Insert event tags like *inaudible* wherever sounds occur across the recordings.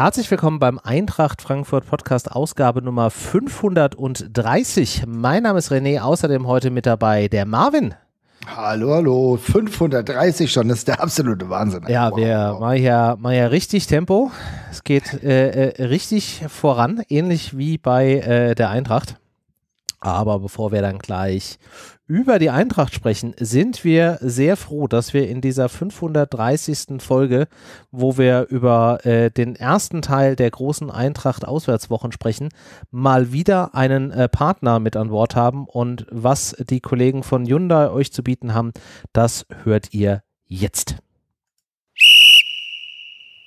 Herzlich willkommen beim Eintracht Frankfurt Podcast Ausgabe Nummer 530. Mein Name ist René, außerdem heute mit dabei der Marvin. Hallo, hallo. 530 schon, das ist der absolute Wahnsinn. Ja, wow. wir machen ja, machen ja richtig Tempo. Es geht äh, äh, richtig voran, ähnlich wie bei äh, der Eintracht. Aber bevor wir dann gleich über die Eintracht sprechen, sind wir sehr froh, dass wir in dieser 530. Folge, wo wir über äh, den ersten Teil der großen Eintracht-Auswärtswochen sprechen, mal wieder einen äh, Partner mit an Bord haben. Und was die Kollegen von Hyundai euch zu bieten haben, das hört ihr jetzt.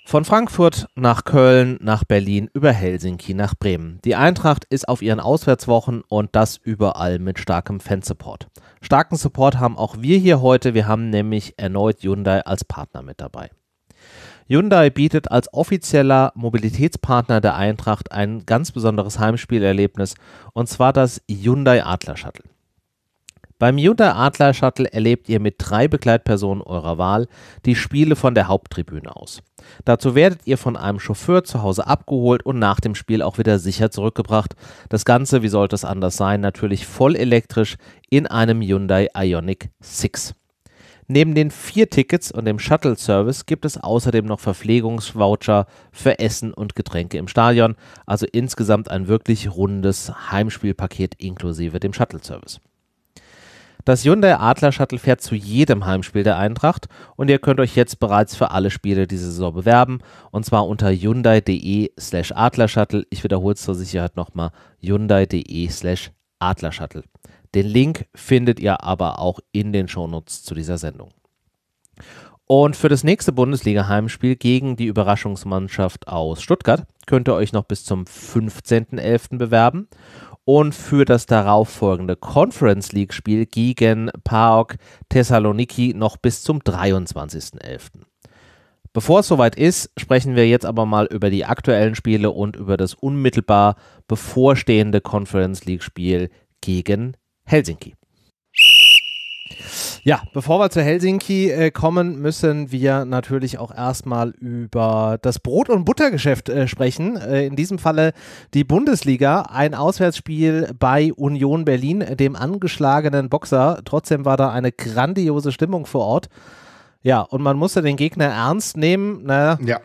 Von Frankfurt nach Köln, nach Berlin, über Helsinki nach Bremen. Die Eintracht ist auf ihren Auswärtswochen und das überall mit starkem Fansupport. Starken Support haben auch wir hier heute. Wir haben nämlich erneut Hyundai als Partner mit dabei. Hyundai bietet als offizieller Mobilitätspartner der Eintracht ein ganz besonderes Heimspielerlebnis und zwar das Hyundai Adler Shuttle. Beim Hyundai Adler Shuttle erlebt ihr mit drei Begleitpersonen eurer Wahl die Spiele von der Haupttribüne aus. Dazu werdet ihr von einem Chauffeur zu Hause abgeholt und nach dem Spiel auch wieder sicher zurückgebracht. Das Ganze, wie sollte es anders sein, natürlich voll elektrisch in einem Hyundai Ionic 6. Neben den vier Tickets und dem Shuttle-Service gibt es außerdem noch Verpflegungsvoucher für Essen und Getränke im Stadion, also insgesamt ein wirklich rundes Heimspielpaket inklusive dem Shuttle-Service. Das Hyundai Adler Shuttle fährt zu jedem Heimspiel der Eintracht und ihr könnt euch jetzt bereits für alle Spiele diese Saison bewerben und zwar unter hyundai.de slash adlershuttle. Ich wiederhole es zur Sicherheit nochmal, hyundai.de slash adlershuttle. Den Link findet ihr aber auch in den Shownotes zu dieser Sendung. Und für das nächste Bundesliga-Heimspiel gegen die Überraschungsmannschaft aus Stuttgart könnt ihr euch noch bis zum 15.11. bewerben und für das darauffolgende Conference League Spiel gegen PAOK Thessaloniki noch bis zum 23.11. Bevor es soweit ist, sprechen wir jetzt aber mal über die aktuellen Spiele und über das unmittelbar bevorstehende Conference League Spiel gegen Helsinki. Ja, bevor wir zu Helsinki äh, kommen, müssen wir natürlich auch erstmal über das Brot- und Buttergeschäft äh, sprechen. Äh, in diesem Falle die Bundesliga, ein Auswärtsspiel bei Union Berlin, dem angeschlagenen Boxer. Trotzdem war da eine grandiose Stimmung vor Ort. Ja, und man musste den Gegner ernst nehmen. Naja, ne? ja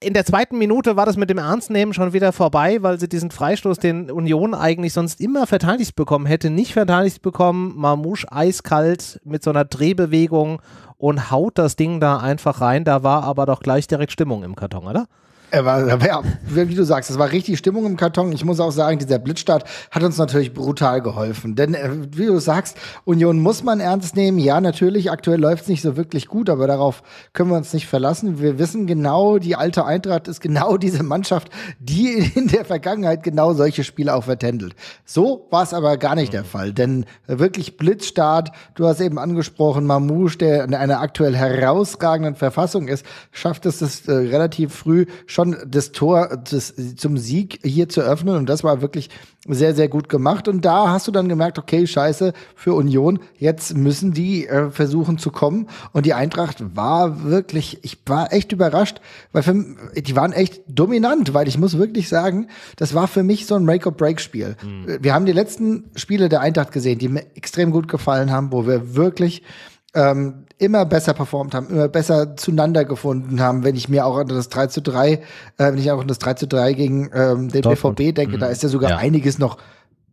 in der zweiten Minute war das mit dem Ernstnehmen schon wieder vorbei, weil sie diesen Freistoß, den Union eigentlich sonst immer verteidigt bekommen hätte, nicht verteidigt bekommen. Marmouche eiskalt mit so einer Drehbewegung und haut das Ding da einfach rein. Da war aber doch gleich direkt Stimmung im Karton, oder? Er war, ja, wie du sagst, es war richtig Stimmung im Karton. Ich muss auch sagen, dieser Blitzstart hat uns natürlich brutal geholfen. Denn äh, wie du sagst, Union muss man ernst nehmen. Ja, natürlich, aktuell läuft es nicht so wirklich gut, aber darauf können wir uns nicht verlassen. Wir wissen genau, die alte Eintracht ist genau diese Mannschaft, die in der Vergangenheit genau solche Spiele auch vertändelt. So war es aber gar nicht der mhm. Fall. Denn wirklich Blitzstart, du hast eben angesprochen, Mamouche, der in einer aktuell herausragenden Verfassung ist, schafft es das, äh, relativ früh schon das Tor das, zum Sieg hier zu öffnen. Und das war wirklich sehr, sehr gut gemacht. Und da hast du dann gemerkt, okay, scheiße, für Union, jetzt müssen die äh, versuchen zu kommen. Und die Eintracht war wirklich, ich war echt überrascht, weil für, die waren echt dominant, weil ich muss wirklich sagen, das war für mich so ein Make-or-Break-Spiel. Mhm. Wir haben die letzten Spiele der Eintracht gesehen, die mir extrem gut gefallen haben, wo wir wirklich ähm, immer besser performt haben, immer besser zueinander gefunden haben. Wenn ich mir auch an das 3 zu 3, äh, wenn ich auch an das 3 zu 3 gegen ähm, den Dortmund. BVB denke, mhm. da ist ja sogar ja. einiges noch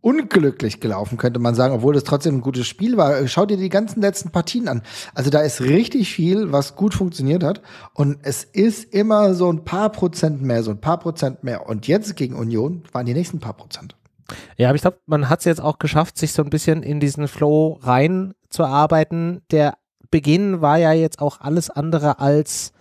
unglücklich gelaufen, könnte man sagen, obwohl das trotzdem ein gutes Spiel war. Schau dir die ganzen letzten Partien an. Also da ist richtig viel, was gut funktioniert hat. Und es ist immer so ein paar Prozent mehr, so ein paar Prozent mehr. Und jetzt gegen Union waren die nächsten paar Prozent. Ja, aber ich glaube, man hat es jetzt auch geschafft, sich so ein bisschen in diesen Flow reinzuarbeiten. Der Beginn war ja jetzt auch alles andere als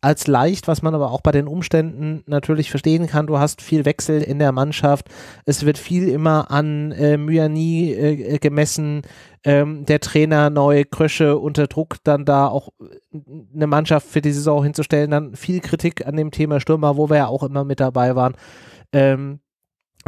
als leicht, was man aber auch bei den Umständen natürlich verstehen kann. Du hast viel Wechsel in der Mannschaft. Es wird viel immer an äh, Myani äh, äh, gemessen. Ähm, der Trainer neu, Krösche unter Druck, dann da auch äh, eine Mannschaft für die Saison hinzustellen. Dann viel Kritik an dem Thema Stürmer, wo wir ja auch immer mit dabei waren. Ähm,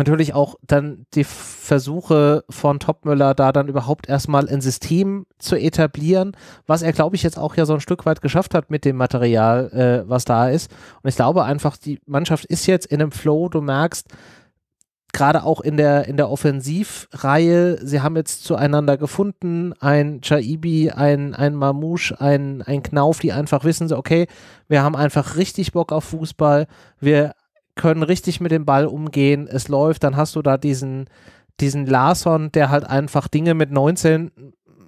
natürlich auch dann die Versuche von Topmüller da dann überhaupt erstmal ein System zu etablieren, was er, glaube ich, jetzt auch ja so ein Stück weit geschafft hat mit dem Material, äh, was da ist. Und ich glaube einfach, die Mannschaft ist jetzt in einem Flow, du merkst, gerade auch in der, in der Offensivreihe, sie haben jetzt zueinander gefunden, ein Chaibi, ein, ein Mamouche, ein, ein Knauf, die einfach wissen, so, okay, wir haben einfach richtig Bock auf Fußball, wir können richtig mit dem Ball umgehen, es läuft, dann hast du da diesen, diesen Larson, der halt einfach Dinge mit 19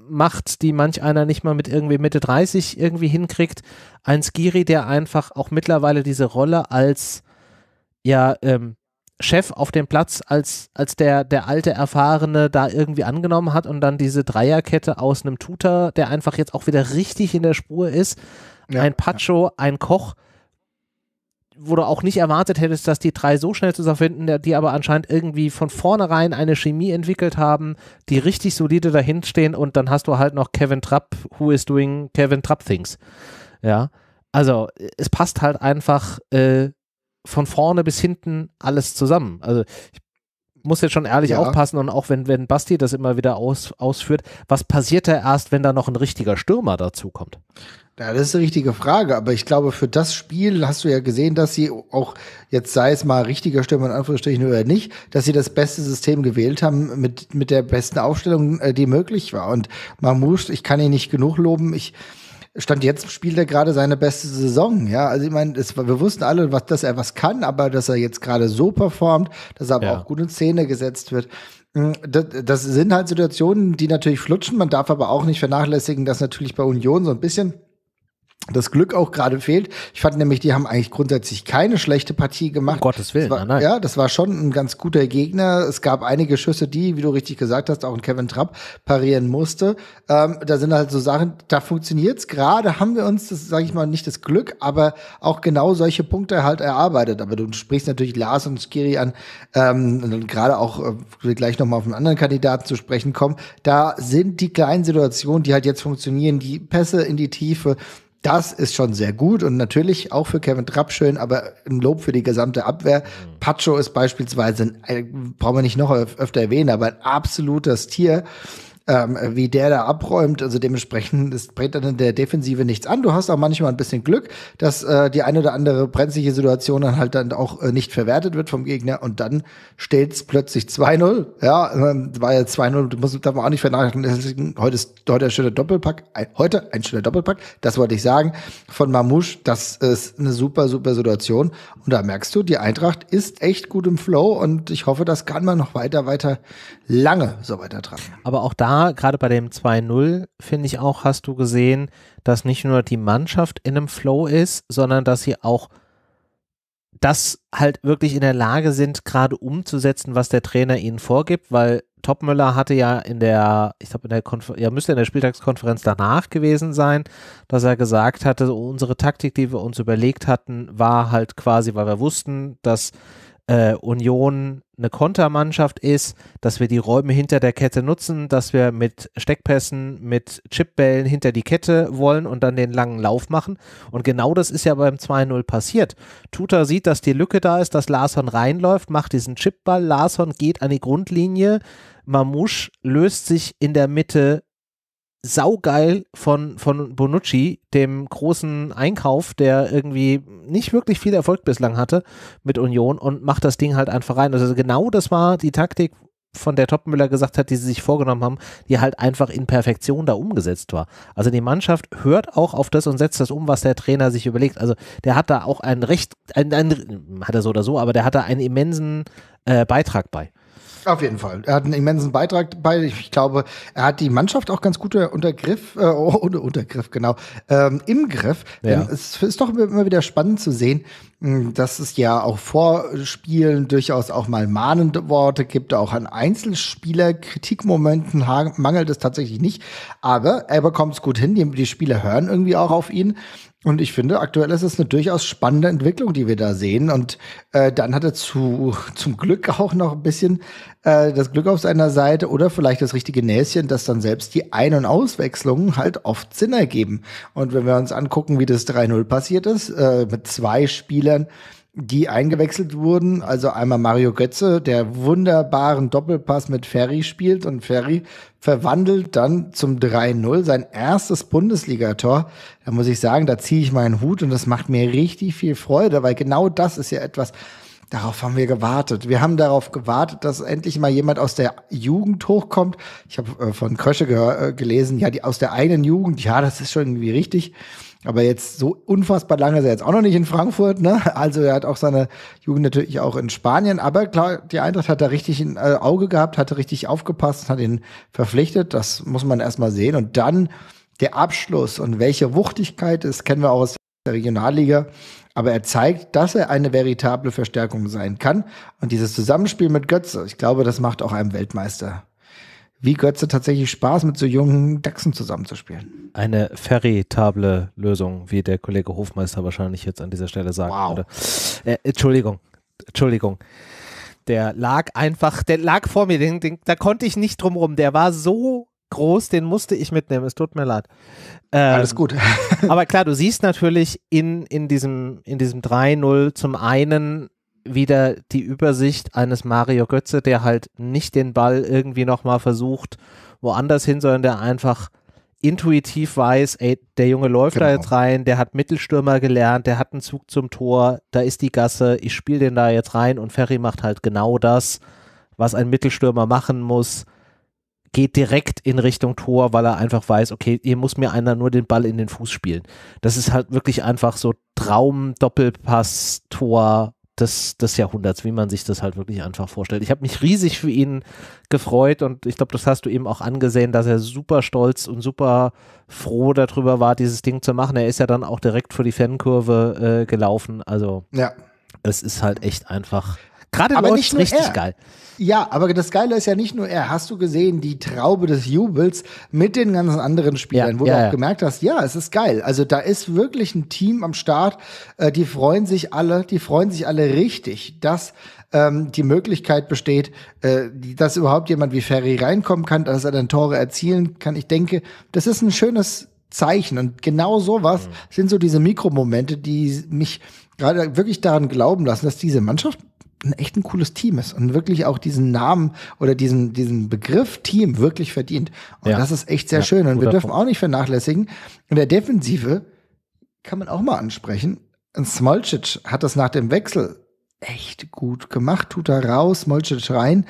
macht, die manch einer nicht mal mit irgendwie Mitte 30 irgendwie hinkriegt. Ein Skiri, der einfach auch mittlerweile diese Rolle als ja, ähm, Chef auf dem Platz, als, als der, der alte Erfahrene da irgendwie angenommen hat und dann diese Dreierkette aus einem Tutor, der einfach jetzt auch wieder richtig in der Spur ist. Ja, ein Pacho, ja. ein Koch, wo du auch nicht erwartet hättest, dass die drei so schnell zusammenfinden, die aber anscheinend irgendwie von vornherein eine Chemie entwickelt haben, die richtig solide dahinstehen und dann hast du halt noch Kevin Trapp, who is doing Kevin Trapp Things. Ja, also es passt halt einfach äh, von vorne bis hinten alles zusammen. Also ich muss jetzt schon ehrlich ja. aufpassen und auch wenn, wenn Basti das immer wieder aus, ausführt, was passiert da erst, wenn da noch ein richtiger Stürmer dazukommt? kommt? Ja, das ist eine richtige Frage, aber ich glaube, für das Spiel hast du ja gesehen, dass sie auch, jetzt sei es mal richtiger Stürmer in Anführungsstrichen oder nicht, dass sie das beste System gewählt haben mit, mit der besten Aufstellung, äh, die möglich war. Und man muss, ich kann ihn nicht genug loben, ich, Stand jetzt spielt er gerade seine beste Saison. Ja, also ich meine, wir wussten alle, was, dass er was kann, aber dass er jetzt gerade so performt, dass er aber ja. auch gut in Szene gesetzt wird. Hm, das sind halt Situationen, die natürlich flutschen. Man darf aber auch nicht vernachlässigen, dass natürlich bei Union so ein bisschen das Glück auch gerade fehlt. Ich fand nämlich, die haben eigentlich grundsätzlich keine schlechte Partie gemacht. Um Gottes Willen, war, nein. Ja, das war schon ein ganz guter Gegner. Es gab einige Schüsse, die, wie du richtig gesagt hast, auch ein Kevin Trapp parieren musste. Ähm, da sind halt so Sachen, da funktioniert's gerade, haben wir uns, das sage ich mal, nicht das Glück, aber auch genau solche Punkte halt erarbeitet. Aber du sprichst natürlich Lars und Skiri an, ähm, gerade auch, äh, gleich nochmal auf einen anderen Kandidaten zu sprechen kommen. Da sind die kleinen Situationen, die halt jetzt funktionieren, die Pässe in die Tiefe, das ist schon sehr gut und natürlich auch für Kevin Trapp schön, aber ein Lob für die gesamte Abwehr. Mhm. Pacho ist beispielsweise, ein, äh, brauchen wir nicht noch öfter erwähnen, aber ein absolutes Tier ähm, wie der da abräumt. Also dementsprechend ist, brennt dann in der Defensive nichts an. Du hast auch manchmal ein bisschen Glück, dass äh, die eine oder andere brenzliche Situation dann halt dann auch äh, nicht verwertet wird vom Gegner und dann steht es plötzlich 2-0. Ja, ähm, war ja 2-0, du musst man auch nicht vernachlässigen. Heute ist heute ein schöner Doppelpack, ein, heute ein schöner Doppelpack, das wollte ich sagen, von Mamouche. Das ist eine super, super Situation. Und da merkst du, die Eintracht ist echt gut im Flow und ich hoffe, das kann man noch weiter, weiter lange so weiter dran. Aber auch da, gerade bei dem 2-0, finde ich auch, hast du gesehen, dass nicht nur die Mannschaft in einem Flow ist, sondern dass sie auch das halt wirklich in der Lage sind, gerade umzusetzen, was der Trainer ihnen vorgibt, weil Topmüller hatte ja in der, ich glaube, in der Konfer ja, müsste in der Spieltagskonferenz danach gewesen sein, dass er gesagt hatte, unsere Taktik, die wir uns überlegt hatten, war halt quasi, weil wir wussten, dass äh, Union eine Kontermannschaft ist, dass wir die Räume hinter der Kette nutzen, dass wir mit Steckpässen, mit Chipbällen hinter die Kette wollen und dann den langen Lauf machen. Und genau das ist ja beim 2-0 passiert. Tuta sieht, dass die Lücke da ist, dass Larson reinläuft, macht diesen Chipball, Larson geht an die Grundlinie, Mamouche löst sich in der Mitte saugeil von, von Bonucci, dem großen Einkauf, der irgendwie nicht wirklich viel Erfolg bislang hatte mit Union und macht das Ding halt einfach rein. Also genau das war die Taktik, von der Toppenmüller gesagt hat, die sie sich vorgenommen haben, die halt einfach in Perfektion da umgesetzt war. Also die Mannschaft hört auch auf das und setzt das um, was der Trainer sich überlegt. Also der hat da auch ein recht, ein, ein, hat er so oder so, aber der hat da einen immensen äh, Beitrag bei. Auf jeden Fall. Er hat einen immensen Beitrag bei. Ich glaube, er hat die Mannschaft auch ganz gut unter Griff, äh, ohne *laughs* Untergriff, genau, ähm, im Griff. Ja. es ist doch immer wieder spannend zu sehen, hm, dass es ja auch vor Spielen durchaus auch mal mahnende Worte gibt, auch an Einzelspieler, Kritikmomenten mangelt es tatsächlich nicht. Aber er bekommt es gut hin, die, die Spieler hören irgendwie auch auf ihn. Und ich finde, aktuell ist es eine durchaus spannende Entwicklung, die wir da sehen. Und äh, dann hat er zu, *laughs* zum Glück auch noch ein bisschen äh, das Glück auf seiner Seite oder vielleicht das richtige Näschen, dass dann selbst die Ein- und Auswechslungen halt oft Sinn ergeben. Und wenn wir uns angucken, wie das 3-0 passiert ist, äh, mit zwei Spielern, die eingewechselt wurden. Also einmal Mario Götze, der wunderbaren Doppelpass mit Ferry spielt und Ferry verwandelt dann zum 3-0 sein erstes Bundesligator. Da muss ich sagen, da ziehe ich meinen Hut und das macht mir richtig viel Freude, weil genau das ist ja etwas, Darauf haben wir gewartet. Wir haben darauf gewartet, dass endlich mal jemand aus der Jugend hochkommt. Ich habe äh, von Krösche äh, gelesen, ja, die aus der eigenen Jugend, ja, das ist schon irgendwie richtig. Aber jetzt so unfassbar lange ist er jetzt auch noch nicht in Frankfurt. Ne? Also er hat auch seine Jugend natürlich auch in Spanien. Aber klar, die Eintracht hat da richtig ein äh, Auge gehabt, hatte richtig aufgepasst, hat ihn verpflichtet. Das muss man erstmal sehen. Und dann der Abschluss und welche Wuchtigkeit ist, kennen wir auch aus der Regionalliga. Aber er zeigt, dass er eine veritable Verstärkung sein kann. Und dieses Zusammenspiel mit Götze, ich glaube, das macht auch einem Weltmeister wie Götze tatsächlich Spaß mit so jungen Dachsen zusammenzuspielen. Eine veritable Lösung, wie der Kollege Hofmeister wahrscheinlich jetzt an dieser Stelle sagen wow. würde. Äh, Entschuldigung, Entschuldigung. Der lag einfach, der lag vor mir, den, den, da konnte ich nicht drum rum. Der war so groß, den musste ich mitnehmen. Es tut mir leid. Ähm, Alles gut. *laughs* aber klar, du siehst natürlich in, in diesem, in diesem 3-0 zum einen wieder die Übersicht eines Mario Götze, der halt nicht den Ball irgendwie nochmal versucht, woanders hin, sondern der einfach intuitiv weiß, ey, der Junge läuft genau. da jetzt rein, der hat Mittelstürmer gelernt, der hat einen Zug zum Tor, da ist die Gasse, ich spiele den da jetzt rein und Ferry macht halt genau das, was ein Mittelstürmer machen muss, geht direkt in Richtung Tor, weil er einfach weiß, okay, hier muss mir einer nur den Ball in den Fuß spielen. Das ist halt wirklich einfach so Traum-Doppelpass-Tor des, des Jahrhunderts, wie man sich das halt wirklich einfach vorstellt. Ich habe mich riesig für ihn gefreut und ich glaube, das hast du eben auch angesehen, dass er super stolz und super froh darüber war, dieses Ding zu machen. Er ist ja dann auch direkt vor die Fankurve äh, gelaufen. Also ja. es ist halt echt einfach. Gerade aber läuft richtig er. geil. Ja, aber das Geile ist ja nicht nur er. Hast du gesehen, die Traube des Jubels mit den ganzen anderen Spielern, ja, wo ja, du auch ja. gemerkt hast, ja, es ist geil. Also da ist wirklich ein Team am Start. Äh, die freuen sich alle, die freuen sich alle richtig, dass ähm, die Möglichkeit besteht, äh, dass überhaupt jemand wie Ferry reinkommen kann, dass er dann Tore erzielen kann. Ich denke, das ist ein schönes Zeichen. Und genau sowas mhm. sind so diese Mikromomente, die mich gerade wirklich daran glauben lassen, dass diese Mannschaft ein echt ein cooles Team ist und wirklich auch diesen Namen oder diesen, diesen Begriff Team wirklich verdient. Und ja. das ist echt sehr ja, schön. Und wir dürfen Punkt. auch nicht vernachlässigen. In der Defensive kann man auch mal ansprechen. Und Smolcic hat das nach dem Wechsel echt gut gemacht. Tut er raus, Smolcic rein.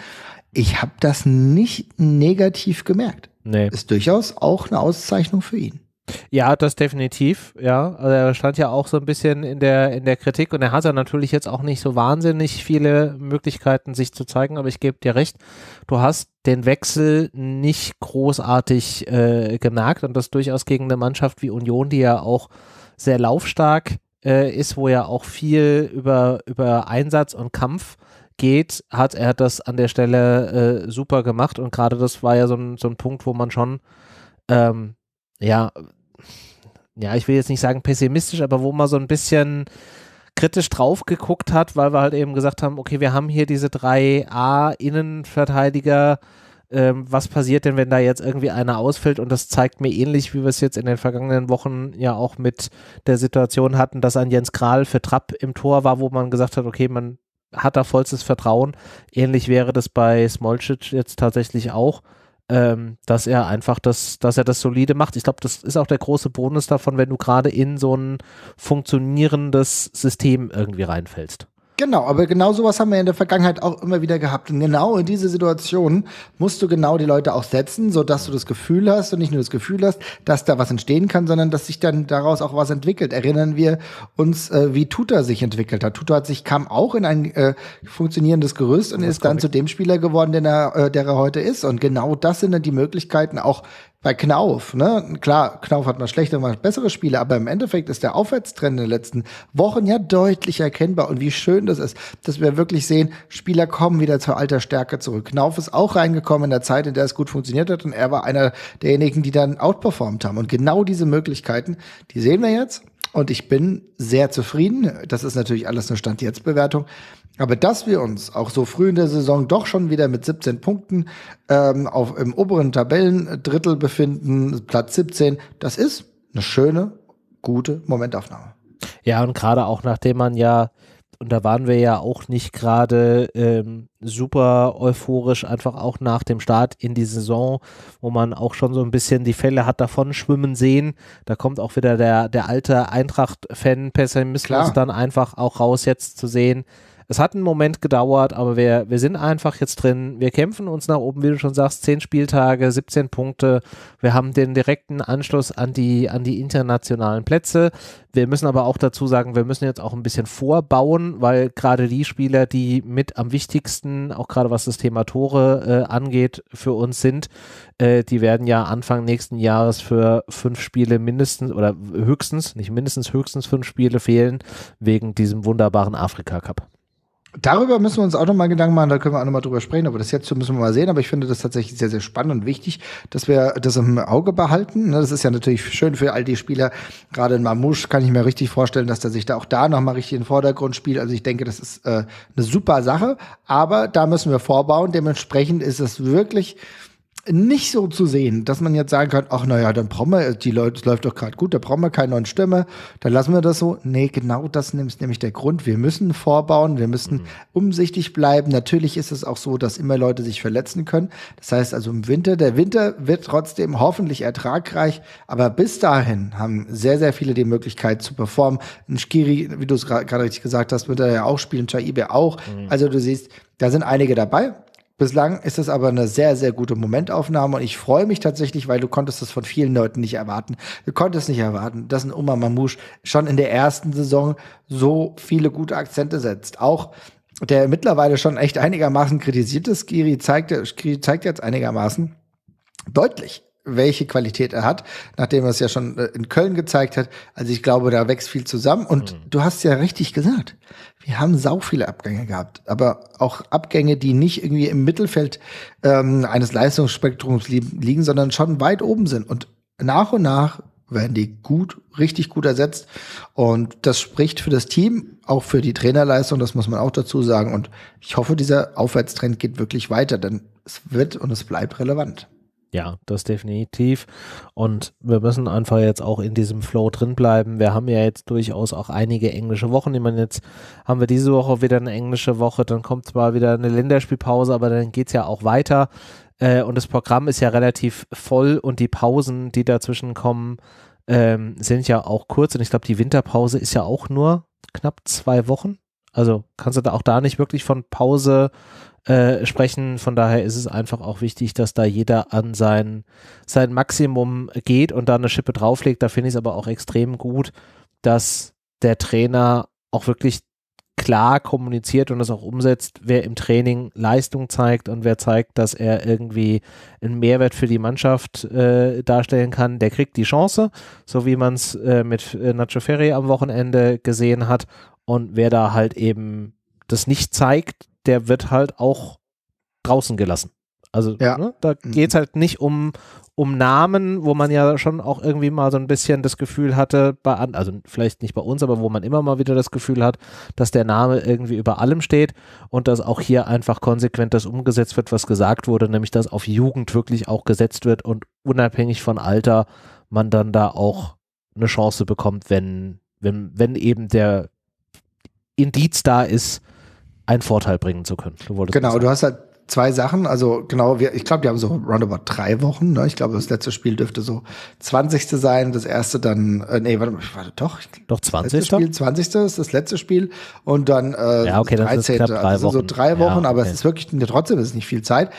Ich habe das nicht negativ gemerkt. Nee. Ist durchaus auch eine Auszeichnung für ihn. Ja, das definitiv, ja. Also er stand ja auch so ein bisschen in der, in der Kritik und er hat ja natürlich jetzt auch nicht so wahnsinnig viele Möglichkeiten, sich zu zeigen, aber ich gebe dir recht, du hast den Wechsel nicht großartig äh, gemerkt und das durchaus gegen eine Mannschaft wie Union, die ja auch sehr laufstark äh, ist, wo ja auch viel über, über Einsatz und Kampf geht, hat er das an der Stelle äh, super gemacht und gerade das war ja so ein, so ein Punkt, wo man schon ähm, ja, ja, ich will jetzt nicht sagen pessimistisch, aber wo man so ein bisschen kritisch drauf geguckt hat, weil wir halt eben gesagt haben, okay, wir haben hier diese drei A-Innenverteidiger. Ähm, was passiert denn, wenn da jetzt irgendwie einer ausfällt? Und das zeigt mir ähnlich, wie wir es jetzt in den vergangenen Wochen ja auch mit der Situation hatten, dass ein Jens Kral für Trapp im Tor war, wo man gesagt hat, okay, man hat da vollstes Vertrauen. Ähnlich wäre das bei Smolcic jetzt tatsächlich auch ähm, dass er einfach das, dass er das solide macht. Ich glaube, das ist auch der große Bonus davon, wenn du gerade in so ein funktionierendes System irgendwie reinfällst. Genau, aber genau sowas haben wir in der Vergangenheit auch immer wieder gehabt. Und genau in diese Situation musst du genau die Leute auch setzen, sodass du das Gefühl hast und nicht nur das Gefühl hast, dass da was entstehen kann, sondern dass sich dann daraus auch was entwickelt. Erinnern wir uns, äh, wie Tutor sich entwickelt hat. Tutor hat sich kam auch in ein äh, funktionierendes Gerüst und ist, ist dann korrekt. zu dem Spieler geworden, den er, äh, der er heute ist. Und genau das sind dann die Möglichkeiten, auch bei Knauf, ne? Klar, Knauf hat mal schlechte, mal bessere Spiele, aber im Endeffekt ist der Aufwärtstrend in den letzten Wochen ja deutlich erkennbar und wie schön das ist, dass wir wirklich sehen, Spieler kommen wieder zur alter Stärke zurück. Knauf ist auch reingekommen in der Zeit, in der es gut funktioniert hat und er war einer derjenigen, die dann outperformt haben und genau diese Möglichkeiten, die sehen wir jetzt und ich bin sehr zufrieden. Das ist natürlich alles eine Stand-Jetzt-Bewertung. Aber dass wir uns auch so früh in der Saison doch schon wieder mit 17 Punkten ähm, auf, im oberen Tabellendrittel befinden, Platz 17, das ist eine schöne, gute Momentaufnahme. Ja, und gerade auch nachdem man ja, und da waren wir ja auch nicht gerade ähm, super euphorisch, einfach auch nach dem Start in die Saison, wo man auch schon so ein bisschen die Fälle hat davon schwimmen sehen. Da kommt auch wieder der, der alte Eintracht-Fan-Pessimismus dann einfach auch raus, jetzt zu sehen, es hat einen Moment gedauert, aber wir, wir sind einfach jetzt drin. Wir kämpfen uns nach oben, wie du schon sagst, zehn Spieltage, 17 Punkte. Wir haben den direkten Anschluss an die, an die internationalen Plätze. Wir müssen aber auch dazu sagen, wir müssen jetzt auch ein bisschen vorbauen, weil gerade die Spieler, die mit am wichtigsten, auch gerade was das Thema Tore äh, angeht, für uns sind, äh, die werden ja Anfang nächsten Jahres für fünf Spiele mindestens oder höchstens, nicht mindestens, höchstens fünf Spiele fehlen, wegen diesem wunderbaren Afrika-Cup. Darüber müssen wir uns auch nochmal Gedanken machen, da können wir auch nochmal drüber sprechen, aber das jetzt müssen wir mal sehen, aber ich finde das tatsächlich sehr, sehr spannend und wichtig, dass wir das im Auge behalten. Ne? Das ist ja natürlich schön für all die Spieler, gerade in Mamouche kann ich mir richtig vorstellen, dass der sich da auch da nochmal richtig in den Vordergrund spielt. Also ich denke, das ist äh, eine super Sache, aber da müssen wir vorbauen. Dementsprechend ist es wirklich nicht so zu sehen, dass man jetzt sagen kann, ach naja, dann brauchen wir, die Leute, es läuft doch gerade gut, da brauchen wir keine neuen Stimme, dann lassen wir das so. Nee, genau das ist nämlich der Grund. Wir müssen vorbauen, wir müssen mhm. umsichtig bleiben. Natürlich ist es auch so, dass immer Leute sich verletzen können. Das heißt also im Winter, der Winter wird trotzdem hoffentlich ertragreich, aber bis dahin haben sehr, sehr viele die Möglichkeit zu performen. Ein Skiri, wie du es gerade richtig gesagt hast, wird er ja auch spielen, Chaibe auch. Mhm. Also du siehst, da sind einige dabei, Bislang ist es aber eine sehr, sehr gute Momentaufnahme und ich freue mich tatsächlich, weil du konntest das von vielen Leuten nicht erwarten. Du konntest nicht erwarten, dass ein Oma Mamouche schon in der ersten Saison so viele gute Akzente setzt. Auch der mittlerweile schon echt einigermaßen kritisierte Skiri zeigt, zeigt jetzt einigermaßen deutlich, welche Qualität er hat, nachdem er es ja schon äh, in Köln gezeigt hat. Also ich glaube, da wächst viel zusammen. Und mhm. du hast ja richtig gesagt, wir haben sau viele Abgänge gehabt, aber auch Abgänge, die nicht irgendwie im Mittelfeld ähm, eines Leistungsspektrums liegen, sondern schon weit oben sind. Und nach und nach werden die gut, richtig gut ersetzt. Und das spricht für das Team, auch für die Trainerleistung, das muss man auch dazu sagen. Und ich hoffe, dieser Aufwärtstrend geht wirklich weiter, denn es wird und es bleibt relevant. Ja, das definitiv. Und wir müssen einfach jetzt auch in diesem Flow drin bleiben. Wir haben ja jetzt durchaus auch einige englische Wochen. Ich meine, jetzt haben wir diese Woche wieder eine englische Woche, dann kommt zwar wieder eine Länderspielpause, aber dann geht es ja auch weiter. Äh, und das Programm ist ja relativ voll und die Pausen, die dazwischen kommen, ähm, sind ja auch kurz. Und ich glaube, die Winterpause ist ja auch nur knapp zwei Wochen. Also kannst du da auch da nicht wirklich von Pause äh, sprechen. Von daher ist es einfach auch wichtig, dass da jeder an sein, sein Maximum geht und da eine Schippe drauflegt. Da finde ich es aber auch extrem gut, dass der Trainer auch wirklich klar kommuniziert und das auch umsetzt, wer im Training Leistung zeigt und wer zeigt, dass er irgendwie einen Mehrwert für die Mannschaft äh, darstellen kann, der kriegt die Chance, so wie man es äh, mit äh, Nacho Ferri am Wochenende gesehen hat. Und wer da halt eben das nicht zeigt, der wird halt auch draußen gelassen. Also ja. ne, da mhm. geht es halt nicht um, um Namen, wo man ja schon auch irgendwie mal so ein bisschen das Gefühl hatte, bei, also vielleicht nicht bei uns, aber wo man immer mal wieder das Gefühl hat, dass der Name irgendwie über allem steht und dass auch hier einfach konsequent das umgesetzt wird, was gesagt wurde, nämlich dass auf Jugend wirklich auch gesetzt wird und unabhängig von Alter man dann da auch eine Chance bekommt, wenn, wenn, wenn eben der Indiz da ist, einen Vorteil bringen zu können. Du genau, du hast halt zwei Sachen. Also genau, wir, ich glaube, die haben so roundabout drei Wochen. Ne? Ich glaube, das letzte Spiel dürfte so 20. sein. Das erste dann, äh, nee, warte, warte doch. Doch 20. Spiel, 20. ist das letzte Spiel. Und dann äh, ja, okay, 13. Das, ist knapp also drei Wochen. also so drei Wochen, ja, okay. aber es ist wirklich, trotzdem ist nicht viel Zeit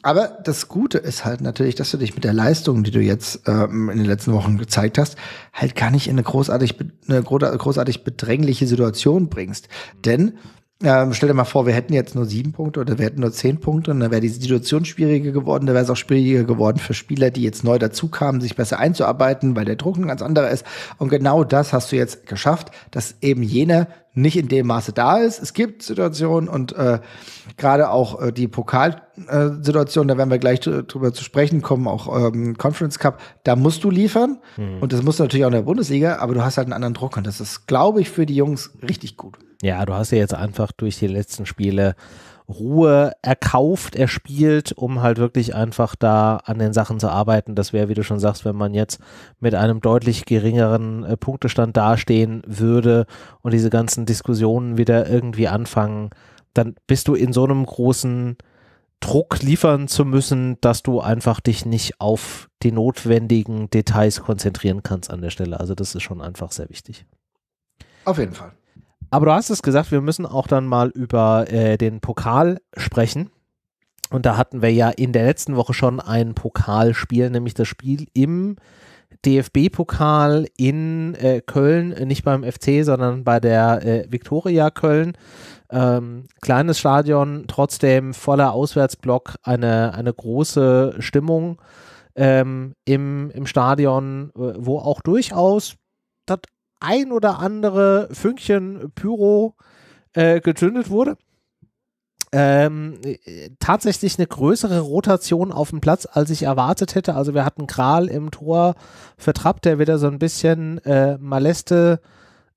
aber das Gute ist halt natürlich, dass du dich mit der Leistung, die du jetzt ähm, in den letzten Wochen gezeigt hast, halt gar nicht in eine großartig, eine großartig bedrängliche Situation bringst. Denn ähm, stell dir mal vor, wir hätten jetzt nur sieben Punkte oder wir hätten nur zehn Punkte und dann wäre die Situation schwieriger geworden, dann wäre es auch schwieriger geworden für Spieler, die jetzt neu dazukamen, sich besser einzuarbeiten, weil der Druck ein ganz anderer ist. Und genau das hast du jetzt geschafft, dass eben jener nicht in dem Maße da ist. Es gibt Situationen und äh, gerade auch äh, die Pokalsituation, da werden wir gleich drüber zu sprechen kommen, auch ähm, Conference Cup, da musst du liefern mhm. und das musst du natürlich auch in der Bundesliga, aber du hast halt einen anderen Druck und das ist, glaube ich, für die Jungs richtig gut. Ja, du hast ja jetzt einfach durch die letzten Spiele Ruhe erkauft, erspielt, um halt wirklich einfach da an den Sachen zu arbeiten. Das wäre, wie du schon sagst, wenn man jetzt mit einem deutlich geringeren äh, Punktestand dastehen würde und diese ganzen Diskussionen wieder irgendwie anfangen, dann bist du in so einem großen Druck liefern zu müssen, dass du einfach dich nicht auf die notwendigen Details konzentrieren kannst an der Stelle. Also das ist schon einfach sehr wichtig. Auf jeden Fall. Aber du hast es gesagt, wir müssen auch dann mal über äh, den Pokal sprechen. Und da hatten wir ja in der letzten Woche schon ein Pokalspiel, nämlich das Spiel im DFB-Pokal in äh, Köln, nicht beim FC, sondern bei der äh, Viktoria Köln. Ähm, kleines Stadion, trotzdem voller Auswärtsblock, eine, eine große Stimmung ähm, im, im Stadion, äh, wo auch durchaus das ein oder andere Fünkchen Pyro äh, gezündet wurde. Ähm, tatsächlich eine größere Rotation auf dem Platz, als ich erwartet hätte. Also wir hatten Kral im Tor vertrappt, der wieder so ein bisschen äh, maleste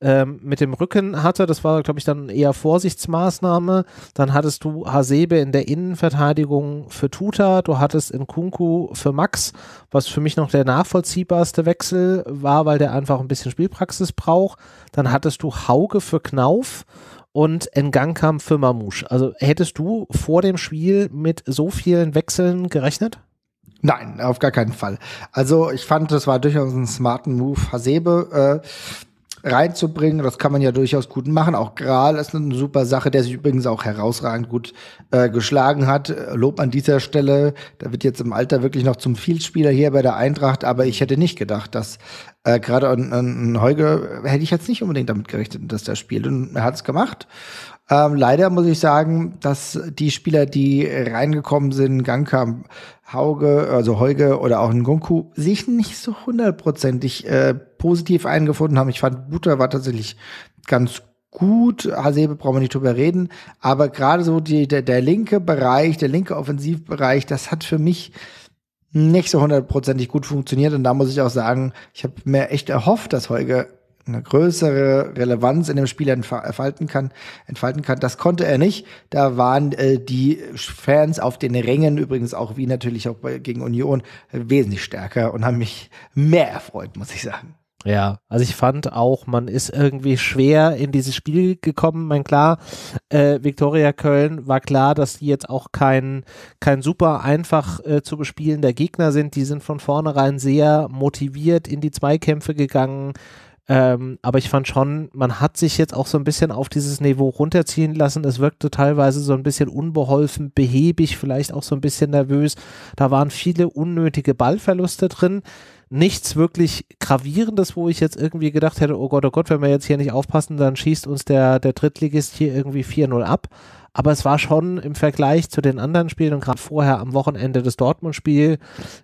ähm, mit dem Rücken hatte. Das war, glaube ich, dann eher Vorsichtsmaßnahme. Dann hattest du Hasebe in der Innenverteidigung für Tuta. Du hattest in Kunku für Max, was für mich noch der nachvollziehbarste Wechsel war, weil der einfach ein bisschen Spielpraxis braucht. Dann hattest du Hauge für Knauf und kam für Mamouche. Also hättest du vor dem Spiel mit so vielen Wechseln gerechnet? Nein, auf gar keinen Fall. Also ich fand, das war durchaus ein smarten Move. Hasebe äh, reinzubringen. Das kann man ja durchaus gut machen. Auch Gral ist eine super Sache, der sich übrigens auch herausragend gut äh, geschlagen hat. Lob an dieser Stelle. Da wird jetzt im Alter wirklich noch zum Vielspieler hier bei der Eintracht. Aber ich hätte nicht gedacht, dass äh, gerade ein, ein Heuge hätte ich jetzt nicht unbedingt damit gerechnet, dass der spielt. Und er hat es gemacht. Ähm, leider muss ich sagen, dass die Spieler, die reingekommen sind, Gangkamp, Hauge, also Heuge oder auch Ngunku, sich nicht so hundertprozentig äh, positiv eingefunden haben. Ich fand, Buter war tatsächlich ganz gut. Hasebe brauchen wir nicht drüber reden. Aber gerade so die, der, der linke Bereich, der linke Offensivbereich, das hat für mich nicht so hundertprozentig gut funktioniert. Und da muss ich auch sagen, ich habe mir echt erhofft, dass Heuge eine größere Relevanz in dem Spiel entfalten kann, entfalten kann. Das konnte er nicht. Da waren äh, die Fans auf den Rängen, übrigens auch wie natürlich auch bei, gegen Union, wesentlich stärker und haben mich mehr erfreut, muss ich sagen. Ja, also ich fand auch, man ist irgendwie schwer in dieses Spiel gekommen. Mein klar, äh, Viktoria Köln war klar, dass die jetzt auch kein, kein super einfach äh, zu bespielender Gegner sind. Die sind von vornherein sehr motiviert in die Zweikämpfe gegangen, ähm, aber ich fand schon, man hat sich jetzt auch so ein bisschen auf dieses Niveau runterziehen lassen. Es wirkte teilweise so ein bisschen unbeholfen, behäbig, vielleicht auch so ein bisschen nervös. Da waren viele unnötige Ballverluste drin. Nichts wirklich gravierendes, wo ich jetzt irgendwie gedacht hätte, oh Gott, oh Gott, wenn wir jetzt hier nicht aufpassen, dann schießt uns der, der Drittligist hier irgendwie 4-0 ab. Aber es war schon im Vergleich zu den anderen Spielen und gerade vorher am Wochenende das Dortmund-Spiel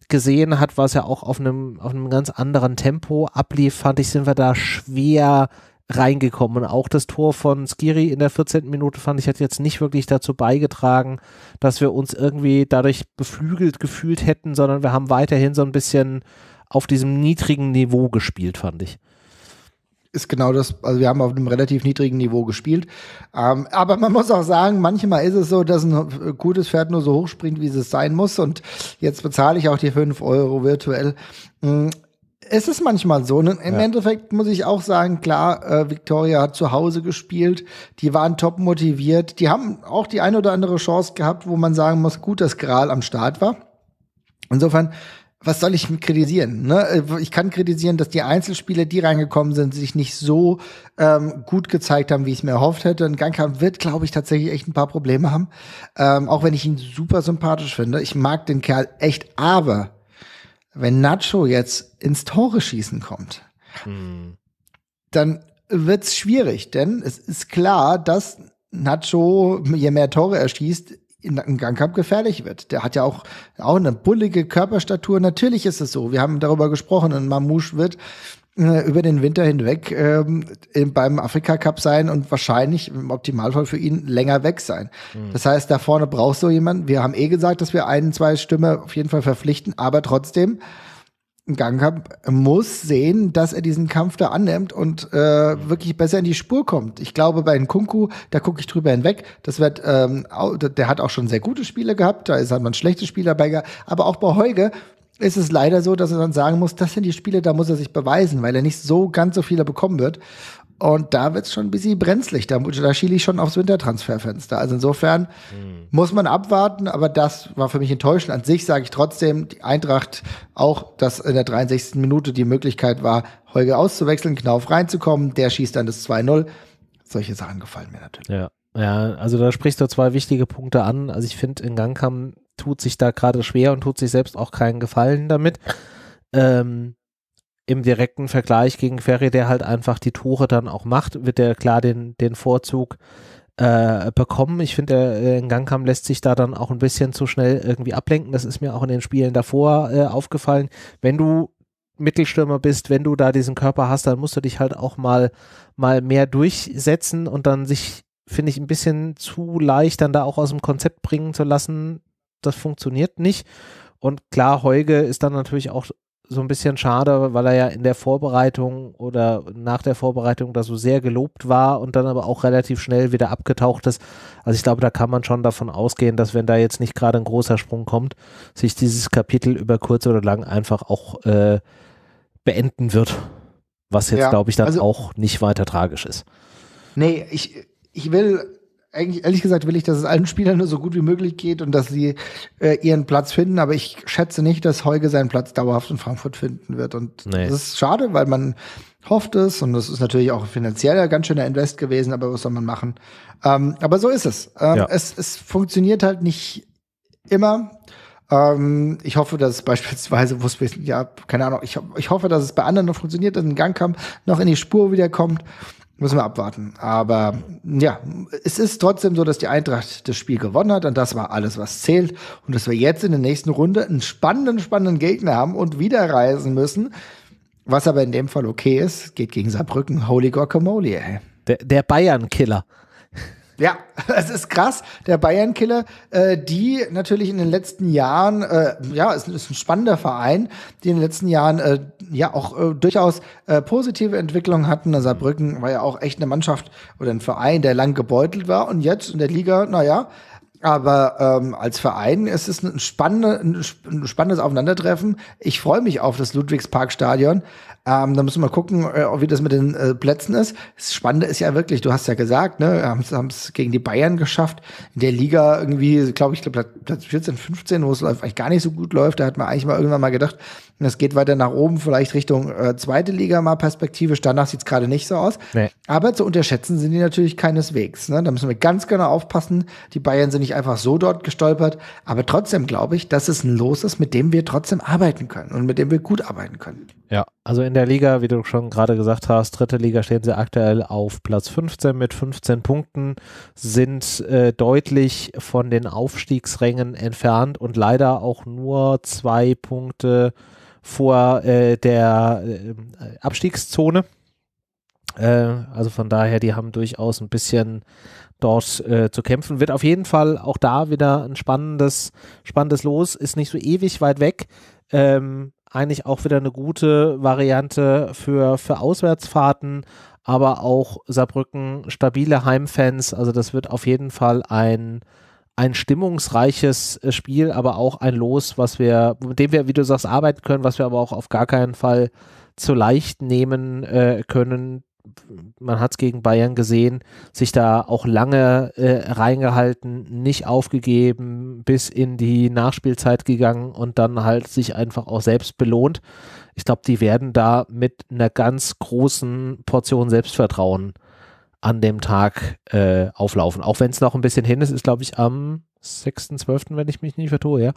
gesehen hat, was ja auch auf einem, auf einem ganz anderen Tempo ablief, fand ich, sind wir da schwer reingekommen. Und auch das Tor von Skiri in der 14. Minute fand ich hat jetzt nicht wirklich dazu beigetragen, dass wir uns irgendwie dadurch beflügelt gefühlt hätten, sondern wir haben weiterhin so ein bisschen auf diesem niedrigen Niveau gespielt, fand ich ist genau das, also wir haben auf einem relativ niedrigen Niveau gespielt. Ähm, aber man muss auch sagen, manchmal ist es so, dass ein gutes Pferd nur so hoch springt, wie es sein muss. Und jetzt bezahle ich auch die 5 Euro virtuell. Hm, es ist manchmal so. Ne? Im ja. Endeffekt muss ich auch sagen, klar, äh, Victoria hat zu Hause gespielt, die waren top motiviert, die haben auch die ein oder andere Chance gehabt, wo man sagen muss, gut, dass Gral am Start war. Insofern was soll ich kritisieren? Ne? Ich kann kritisieren, dass die Einzelspieler, die reingekommen sind, sich nicht so ähm, gut gezeigt haben, wie ich es mir erhofft hätte. Und Gangkamp wird, glaube ich, tatsächlich echt ein paar Probleme haben. Ähm, auch wenn ich ihn super sympathisch finde. Ich mag den Kerl echt, aber wenn Nacho jetzt ins Tore schießen kommt, hm. dann wird's schwierig, denn es ist klar, dass Nacho, je mehr Tore er schießt, in, in Gangkamp gefährlich wird. Der hat ja auch, auch eine bullige Körperstatur. Natürlich ist es so. Wir haben darüber gesprochen und Mamouche wird äh, über den Winter hinweg ähm, beim Afrika Cup sein und wahrscheinlich im Optimalfall für ihn länger weg sein. Mhm. Das heißt, da vorne brauchst du jemanden. Wir haben eh gesagt, dass wir einen, zwei Stimme auf jeden Fall verpflichten, aber trotzdem, Gangkamp muss sehen, dass er diesen Kampf da annimmt und äh, wirklich besser in die Spur kommt. Ich glaube, bei Nkunku, da gucke ich drüber hinweg. Das wird, ähm, der hat auch schon sehr gute Spiele gehabt, da ist, hat man schlechte Spieler bei, aber auch bei Heuge ist es leider so, dass er dann sagen muss, das sind die Spiele, da muss er sich beweisen, weil er nicht so ganz so viele bekommen wird. Und da wird es schon ein bisschen brenzlig. Da, da schiele ich schon aufs Wintertransferfenster. Also insofern mhm. muss man abwarten, aber das war für mich enttäuschend. An sich sage ich trotzdem, die Eintracht auch, dass in der 63. Minute die Möglichkeit war, Holger auszuwechseln, Knauf reinzukommen, der schießt dann das 2-0. Solche Sachen gefallen mir natürlich. Ja. Ja, also da sprichst du zwei wichtige Punkte an. Also ich finde, in Gangkamm tut sich da gerade schwer und tut sich selbst auch keinen Gefallen damit. *laughs* Ähm, im direkten Vergleich gegen Ferry, der halt einfach die Tore dann auch macht, wird er klar den, den Vorzug äh, bekommen. Ich finde, der äh, in Gang kam, lässt sich da dann auch ein bisschen zu schnell irgendwie ablenken. Das ist mir auch in den Spielen davor äh, aufgefallen. Wenn du Mittelstürmer bist, wenn du da diesen Körper hast, dann musst du dich halt auch mal, mal mehr durchsetzen und dann sich, finde ich, ein bisschen zu leicht dann da auch aus dem Konzept bringen zu lassen. Das funktioniert nicht. Und klar, Heuge ist dann natürlich auch so ein bisschen schade, weil er ja in der Vorbereitung oder nach der Vorbereitung da so sehr gelobt war und dann aber auch relativ schnell wieder abgetaucht ist. Also ich glaube, da kann man schon davon ausgehen, dass wenn da jetzt nicht gerade ein großer Sprung kommt, sich dieses Kapitel über kurz oder lang einfach auch äh, beenden wird. Was jetzt, ja, glaube ich, dann also, auch nicht weiter tragisch ist. Nee, ich, ich will eigentlich, ehrlich gesagt, will ich, dass es allen Spielern nur so gut wie möglich geht und dass sie äh, ihren Platz finden. Aber ich schätze nicht, dass Heuge seinen Platz dauerhaft in Frankfurt finden wird. Und nee. das ist schade, weil man hofft es. Und das ist natürlich auch finanziell ein ganz schöner Invest gewesen. Aber was soll man machen? Ähm, aber so ist es. Ähm, ja. es. Es funktioniert halt nicht immer Ähm, ich hoffe, dass es beispielsweise, wo es, ja, keine Ahnung, ich, ich hoffe, dass es bei anderen noch funktioniert, dass ein Gangkampf noch in die Spur wiederkommt. Müssen wir abwarten. Aber ja, es ist trotzdem so, dass die Eintracht das Spiel gewonnen hat und das war alles, was zählt. Und dass wir jetzt in der nächsten Runde einen spannenden, spannenden Gegner haben und wieder reisen müssen. Was aber in dem Fall okay ist, geht gegen Saarbrücken. Holy guacamole, ey. Der, der Bayern-Killer. Ja, *laughs* es ist krass, der Bayern-Killer, äh, die natürlich in den letzten Jahren, äh, ja, ist, ist ein spannender Verein, die in den letzten Jahren äh, ja auch äh, durchaus äh, positive Entwicklungen hatten. Also Saarbrücken war ja auch echt eine Mannschaft oder ein Verein, der lang gebeutelt war und jetzt in der Liga, naja, aber ähm, als Verein ist es ein, spannende, ein spannendes Aufeinandertreffen. Ich freue mich auf das Ludwigsparkstadion. Ähm, da müssen wir mal gucken, äh, wie das mit den äh, Plätzen ist. Das Spannende ist ja wirklich, du hast ja gesagt, ne, haben es gegen die Bayern geschafft. In der Liga irgendwie, glaube ich, glaub, Platz 14, 15, wo es eigentlich gar nicht so gut läuft. Da hat man eigentlich mal irgendwann mal gedacht, das geht weiter nach oben, vielleicht Richtung äh, zweite Liga mal perspektivisch. Danach sieht es gerade nicht so aus. Nee. Aber zu unterschätzen sind die natürlich keineswegs. Ne? Da müssen wir ganz genau aufpassen. Die Bayern sind nicht einfach so dort gestolpert. Aber trotzdem glaube ich, dass es ein Los ist, mit dem wir trotzdem arbeiten können und mit dem wir gut arbeiten können. Ja, also in der Liga, wie du schon gerade gesagt hast, dritte Liga stehen sie aktuell auf Platz 15 mit 15 Punkten, sind äh, deutlich von den Aufstiegsrängen entfernt und leider auch nur zwei Punkte vor äh, der äh, Abstiegszone. Äh, also von daher, die haben durchaus ein bisschen dort äh, zu kämpfen. Wird auf jeden Fall auch da wieder ein spannendes, spannendes Los. Ist nicht so ewig weit weg. Ähm, eigentlich auch wieder eine gute Variante für, für Auswärtsfahrten, aber auch Saarbrücken stabile Heimfans. Also das wird auf jeden Fall ein, ein stimmungsreiches äh, Spiel, aber auch ein Los, was wir, mit dem wir, wie du sagst, arbeiten können, was wir aber auch auf gar keinen Fall zu leicht nehmen äh, können man hat es gegen Bayern gesehen, sich da auch lange äh, reingehalten, nicht aufgegeben, bis in die Nachspielzeit gegangen und dann halt sich einfach auch selbst belohnt. Ich glaube, die werden da mit einer ganz großen Portion Selbstvertrauen an dem Tag äh, auflaufen. Auch wenn es noch ein bisschen hin ist, ist glaube ich am 6.12., wenn ich mich nicht vertue, ja.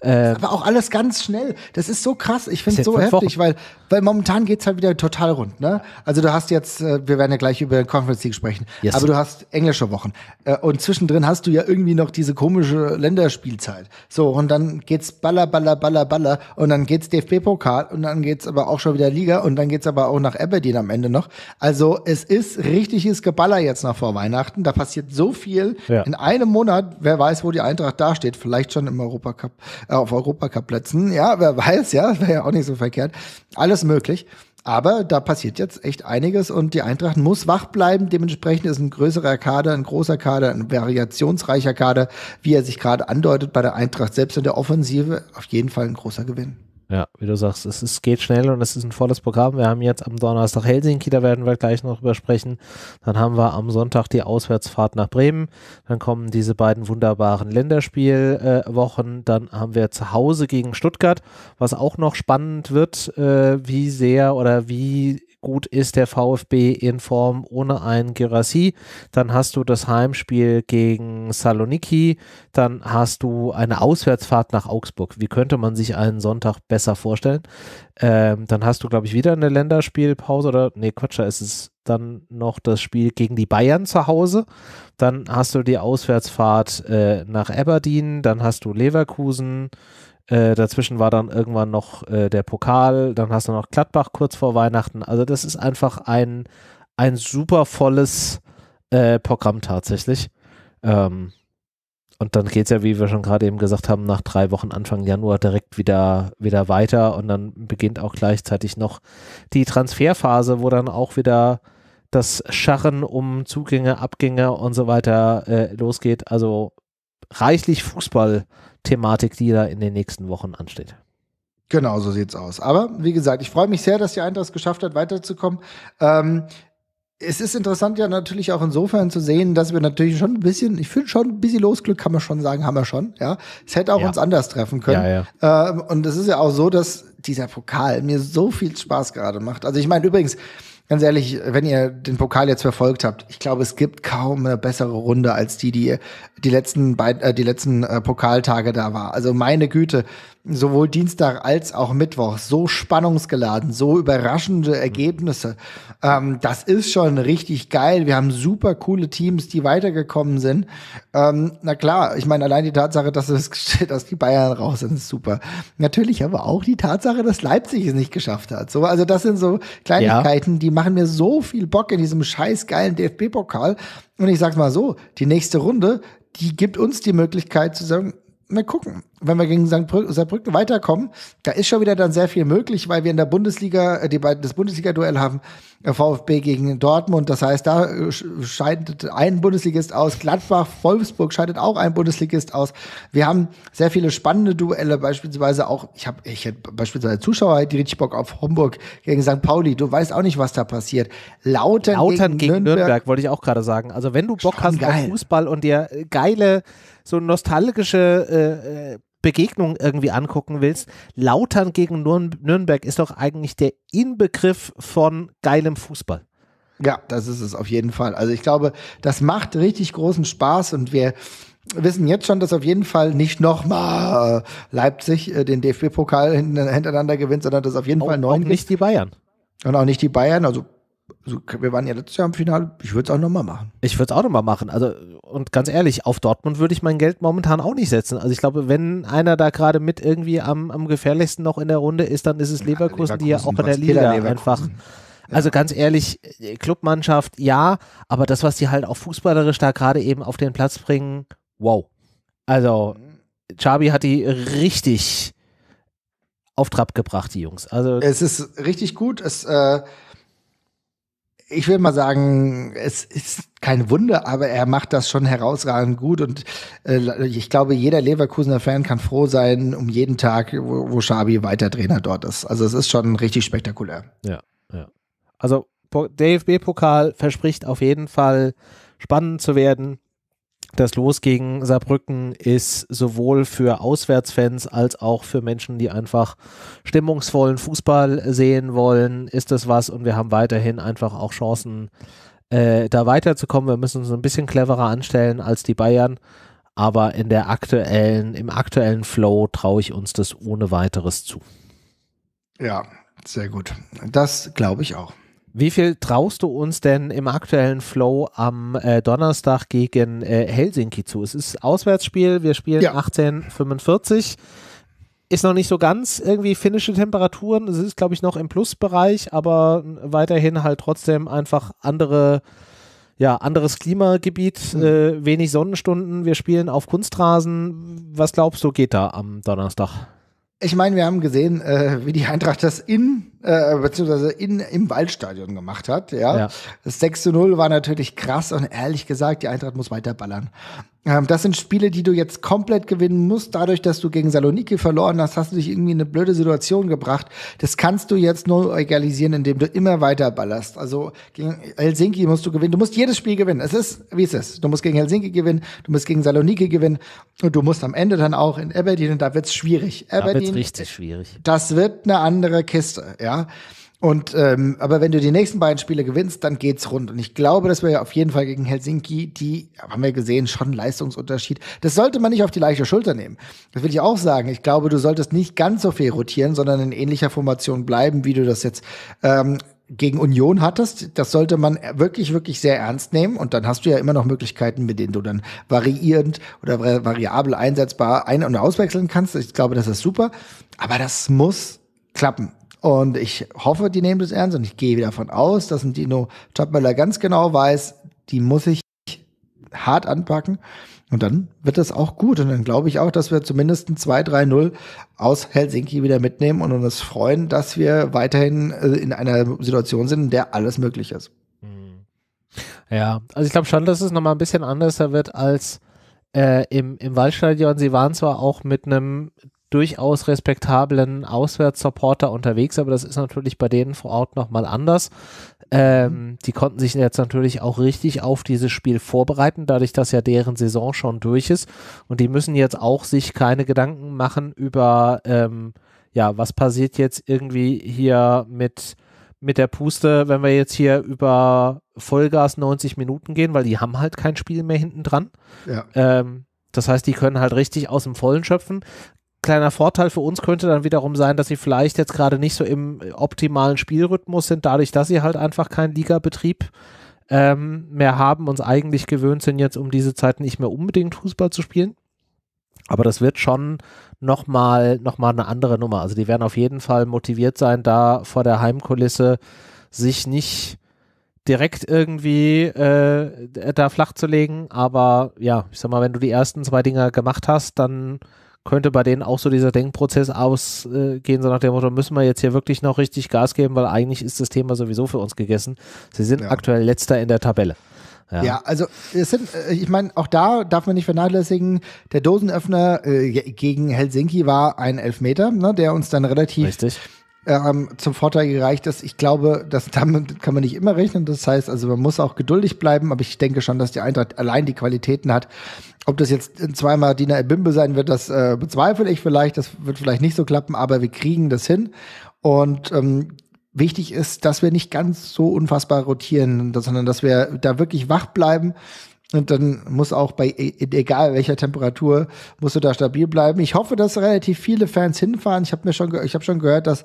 Ähm, aber auch alles ganz schnell. Das ist so krass. Ich finde es so heftig, weil, weil momentan geht's halt wieder total rund. Ne? Also du hast jetzt, äh, wir werden ja gleich über Conference League sprechen, yes. aber du hast englische Wochen. Äh, und zwischendrin hast du ja irgendwie noch diese komische Länderspielzeit. So, und dann geht's baller, baller, baller, baller. Und dann geht's DFB-Pokal und dann geht's aber auch schon wieder Liga und dann geht's aber auch nach Aberdeen am Ende noch. Also es ist richtiges Geballer jetzt noch vor Weihnachten. Da passiert so viel. Ja. In einem Monat, wer weiß, wo wo die Eintracht dasteht, vielleicht schon im Europacup, äh, auf Europacup-Plätzen, ja, wer weiß, ja, wäre ja auch nicht so verkehrt. Alles möglich. Aber da passiert jetzt echt einiges und die Eintracht muss wach bleiben. Dementsprechend ist ein größerer Kader, ein großer Kader, ein variationsreicher Kader, wie er sich gerade andeutet bei der Eintracht selbst in der Offensive, auf jeden Fall ein großer Gewinn. Ja, wie du sagst, es, es geht schnell und es ist ein volles Programm. Wir haben jetzt am Donnerstag Helsinki, da werden wir gleich noch drüber sprechen. Dann haben wir am Sonntag die Auswärtsfahrt nach Bremen. Dann kommen diese beiden wunderbaren Länderspielwochen. Äh, Dann haben wir zu Hause gegen Stuttgart, was auch noch spannend wird, äh, wie sehr oder wie gut ist der VfB in Form ohne ein Girassi. Dann hast du das Heimspiel gegen Saloniki. Dann hast du eine Auswärtsfahrt nach Augsburg. Wie könnte man sich einen Sonntag besser vorstellen? Ähm, dann hast du, glaube ich, wieder eine Länderspielpause oder, nee, Quatsch, da ist es dann noch das Spiel gegen die Bayern zu Hause. Dann hast du die Auswärtsfahrt äh, nach Aberdeen. Dann hast du Leverkusen. Äh, dazwischen war dann irgendwann noch äh, der Pokal, dann hast du noch Gladbach kurz vor Weihnachten. Also das ist einfach ein, ein super volles äh, Programm tatsächlich. Ähm, und dann geht es ja, wie wir schon gerade eben gesagt haben, nach drei Wochen Anfang Januar direkt wieder, wieder weiter und dann beginnt auch gleichzeitig noch die Transferphase, wo dann auch wieder das Scharren um Zugänge, Abgänge und so weiter äh, losgeht. Also reichlich Fußball Thematik, die da in den nächsten Wochen ansteht. Genau, so sieht's aus. Aber wie gesagt, ich freue mich sehr, dass die Eintracht es geschafft hat, weiterzukommen. Ähm, es ist interessant ja natürlich auch insofern zu sehen, dass wir natürlich schon ein bisschen, ich finde schon ein bisschen Losglück, kann man schon sagen, haben wir schon, ja. Es hätte auch ja. uns anders treffen können. Ja, ja. Ähm, und es ist ja auch so, dass dieser Pokal mir so viel Spaß gerade macht. Also ich meine übrigens, ganz ehrlich, wenn ihr den Pokal jetzt verfolgt habt, ich glaube, es gibt kaum eine bessere Runde als die, die die letzten beiden, äh, die letzten äh, Pokaltage da war. Also meine Güte, sowohl Dienstag als auch Mittwoch so spannungsgeladen, so überraschende Ergebnisse. Ähm, das ist schon richtig geil. Wir haben super coole Teams, die weitergekommen sind. Ähm, na klar, ich meine, allein die Tatsache, dass, es, *laughs* dass die Bayern raus sind, ist super. Natürlich aber auch die Tatsache, dass Leipzig es nicht geschafft hat. So, also das sind so Kleinigkeiten, ja. die machen mir so viel Bock in diesem scheiß geilen DFB-Pokal. Und ich sag's mal so, die nächste Runde, die gibt uns die Möglichkeit zu sagen, mal gucken wenn wir gegen Saarbrücken weiterkommen, da ist schon wieder dann sehr viel möglich, weil wir in der Bundesliga, äh, die beiden, das Bundesliga-Duell haben, äh, VfB gegen Dortmund. Das heißt, da äh, scheidet ein Bundesligist aus. Gladbach, Wolfsburg scheidet auch ein Bundesligist aus. Wir haben sehr viele spannende Duelle, beispielsweise auch, ich habe ich hätte beispielsweise Zuschauer, die richtig Bock auf Homburg gegen St. Pauli. Du weißt auch nicht, was da passiert. Lautern, Lautern gegen, gegen Nürnberg, Nürnberg wollte ich auch gerade sagen. Also wenn du Bock hast geil. auf Fußball und dir geile, so nostalgische äh, Begegnung irgendwie angucken willst, Lautern gegen Nürnberg ist doch eigentlich der Inbegriff von geilem Fußball. Ja, das ist es auf jeden Fall. Also ich glaube, das macht richtig großen Spaß und wir wissen jetzt schon, dass auf jeden Fall nicht nochmal Leipzig äh, den DFB-Pokal hintereinander gewinnt, sondern dass auf jeden auch, Fall neun. Auch nicht die Bayern. Und auch nicht die Bayern, also also wir waren ja letztes Jahr im Finale, ich würde es auch nochmal machen. Ich würde es auch nochmal machen. Also, und ganz ehrlich, auf Dortmund würde ich mein Geld momentan auch nicht setzen. Also ich glaube, wenn einer da gerade mit irgendwie am, am gefährlichsten noch in der Runde ist, dann ist es Leverkusen, ja, Leverkusen die ja auch in der Liga einfach. Also ganz ehrlich, Clubmannschaft ja, aber das, was die halt auch fußballerisch da gerade eben auf den Platz bringen, wow. Also, Chabi hat die richtig auf Trab gebracht, die Jungs. Also es ist richtig gut. Es äh ich will mal sagen, es ist kein Wunder, aber er macht das schon herausragend gut und äh, ich glaube, jeder Leverkusener Fan kann froh sein um jeden Tag, wo, wo Schabi weiter Trainer dort ist. Also es ist schon richtig spektakulär. Ja, ja. Also DFB-Pokal verspricht auf jeden Fall spannend zu werden das Los gegen Saarbrücken ist sowohl für Auswärtsfans als auch für Menschen, die einfach stimmungsvollen Fußball sehen wollen, ist das was und wir haben weiterhin einfach auch Chancen, äh, da weiterzukommen. Wir müssen uns ein bisschen cleverer anstellen als die Bayern, aber in der aktuellen, im aktuellen Flow traue ich uns das ohne weiteres zu. Ja, sehr gut. Das glaube ich auch. Wie viel traust du uns denn im aktuellen Flow am äh, Donnerstag gegen äh, Helsinki zu? Es ist Auswärtsspiel, wir spielen ja. 1845. Ist noch nicht so ganz irgendwie finnische Temperaturen. Es ist, glaube ich, noch im Plusbereich, aber weiterhin halt trotzdem einfach andere ja, anderes Klimagebiet, mhm. äh, wenig Sonnenstunden, wir spielen auf Kunstrasen. Was glaubst du, geht da am Donnerstag? Ich meine, wir haben gesehen, äh, wie die Eintracht das in, äh, beziehungsweise in, im Waldstadion gemacht hat. Ja? ja. Das 6 zu 0 war natürlich krass und ehrlich gesagt, die Eintracht muss weiter ballern. Ähm, das sind Spiele, die du jetzt komplett gewinnen musst. Dadurch, dass du gegen Saloniki verloren hast, hast du dich irgendwie in eine blöde Situation gebracht. Das kannst du jetzt nur egalisieren, indem du immer weiter ballerst. Also gegen Helsinki musst du gewinnen. Du musst jedes Spiel gewinnen. Es ist, wie es ist. Du musst gegen Helsinki gewinnen, du musst gegen Saloniki gewinnen und du musst am Ende dann auch in Aberdeen, und da wird's schwierig. Aberdeen, da wird's richtig schwierig. Das wird eine andere Kiste, ja. Und ähm, aber wenn du die nächsten beiden Spiele gewinnst, dann geht's rund. Und ich glaube, dass wir ja auf jeden Fall gegen Helsinki, die haben wir gesehen, schon Leistungsunterschied. Das sollte man nicht auf die leichte Schulter nehmen. Das will ich auch sagen. Ich glaube, du solltest nicht ganz so viel rotieren, sondern in ähnlicher Formation bleiben, wie du das jetzt ähm, gegen Union hattest. Das sollte man wirklich, wirklich sehr ernst nehmen. Und dann hast du ja immer noch Möglichkeiten, mit denen du dann variierend oder variabel einsetzbar ein- und auswechseln kannst. Ich glaube, das ist super. Aber das muss klappen. Und ich hoffe, die nehmen das ernst und ich gehe davon aus, dass ein Dino Chapmöller ganz genau weiß, die muss ich hart anpacken. Und dann wird das auch gut. Und dann glaube ich auch, dass wir zumindest ein 2-3-0 aus Helsinki wieder mitnehmen und uns freuen, dass wir weiterhin äh, in einer Situation sind, in der alles möglich ist. Mhm. Ja, also ich glaube schon, dass es nochmal ein bisschen anders wird als äh, im, im Waldstadion. Sie waren zwar auch mit einem durchaus respektablen Auswärtssupporter unterwegs, aber das ist natürlich bei denen vor Ort nochmal anders. Ähm, mhm. die konnten sich jetzt natürlich auch richtig auf dieses Spiel vorbereiten, dadurch, dass ja deren Saison schon durch ist. Und die müssen jetzt auch sich keine Gedanken machen über, ähm, ja, was passiert jetzt irgendwie hier mit, mit der Puste, wenn wir jetzt hier über Vollgas 90 Minuten gehen, weil die haben halt kein Spiel mehr hinten dran. Ja. Ähm, das heißt, die können halt richtig aus dem Vollen schöpfen kleiner Vorteil für uns könnte dann wiederum sein, dass sie vielleicht jetzt gerade nicht so im optimalen Spielrhythmus sind, dadurch, dass sie halt einfach keinen Ligabetrieb ähm, mehr haben, uns eigentlich gewöhnt sind, jetzt um diese Zeit nicht mehr unbedingt Fußball zu spielen. Aber das wird schon nochmal noch mal eine andere Nummer. Also die werden auf jeden Fall motiviert sein, da vor der Heimkulisse sich nicht direkt irgendwie äh, da flach zu legen. Aber ja, ich sag mal, wenn du die ersten zwei Dinger gemacht hast, dann könnte bei denen auch so dieser Denkprozess ausgehen, so nach dem Motto, müssen wir jetzt hier wirklich noch richtig Gas geben, weil eigentlich ist das Thema sowieso für uns gegessen. Sie sind ja. aktuell letzter in der Tabelle. Ja. ja, also es sind, äh, ich meine, auch da darf man nicht vernachlässigen, der Dosenöffner äh, gegen Helsinki war ein Elfmeter, ne, der uns dann relativ Richtig. Ähm, zum Vorteil gereicht ist. Ich glaube, das, damit kann man nicht immer rechnen. Das heißt, also man muss auch geduldig bleiben, aber ich denke schon, dass die Eintracht allein die Qualitäten hat, ob das jetzt zweimal Dina Ebimbe sein wird, das äh, bezweifle ich vielleicht. Das wird vielleicht nicht so klappen, aber wir kriegen das hin. Und ähm, wichtig ist, dass wir nicht ganz so unfassbar rotieren, sondern dass wir da wirklich wach bleiben und dann muss auch bei e-, egal welcher Temperatur musst du da stabil bleiben. Ich hoffe, dass relativ viele Fans hinfahren. Ich habe mir schon ich habe schon gehört, dass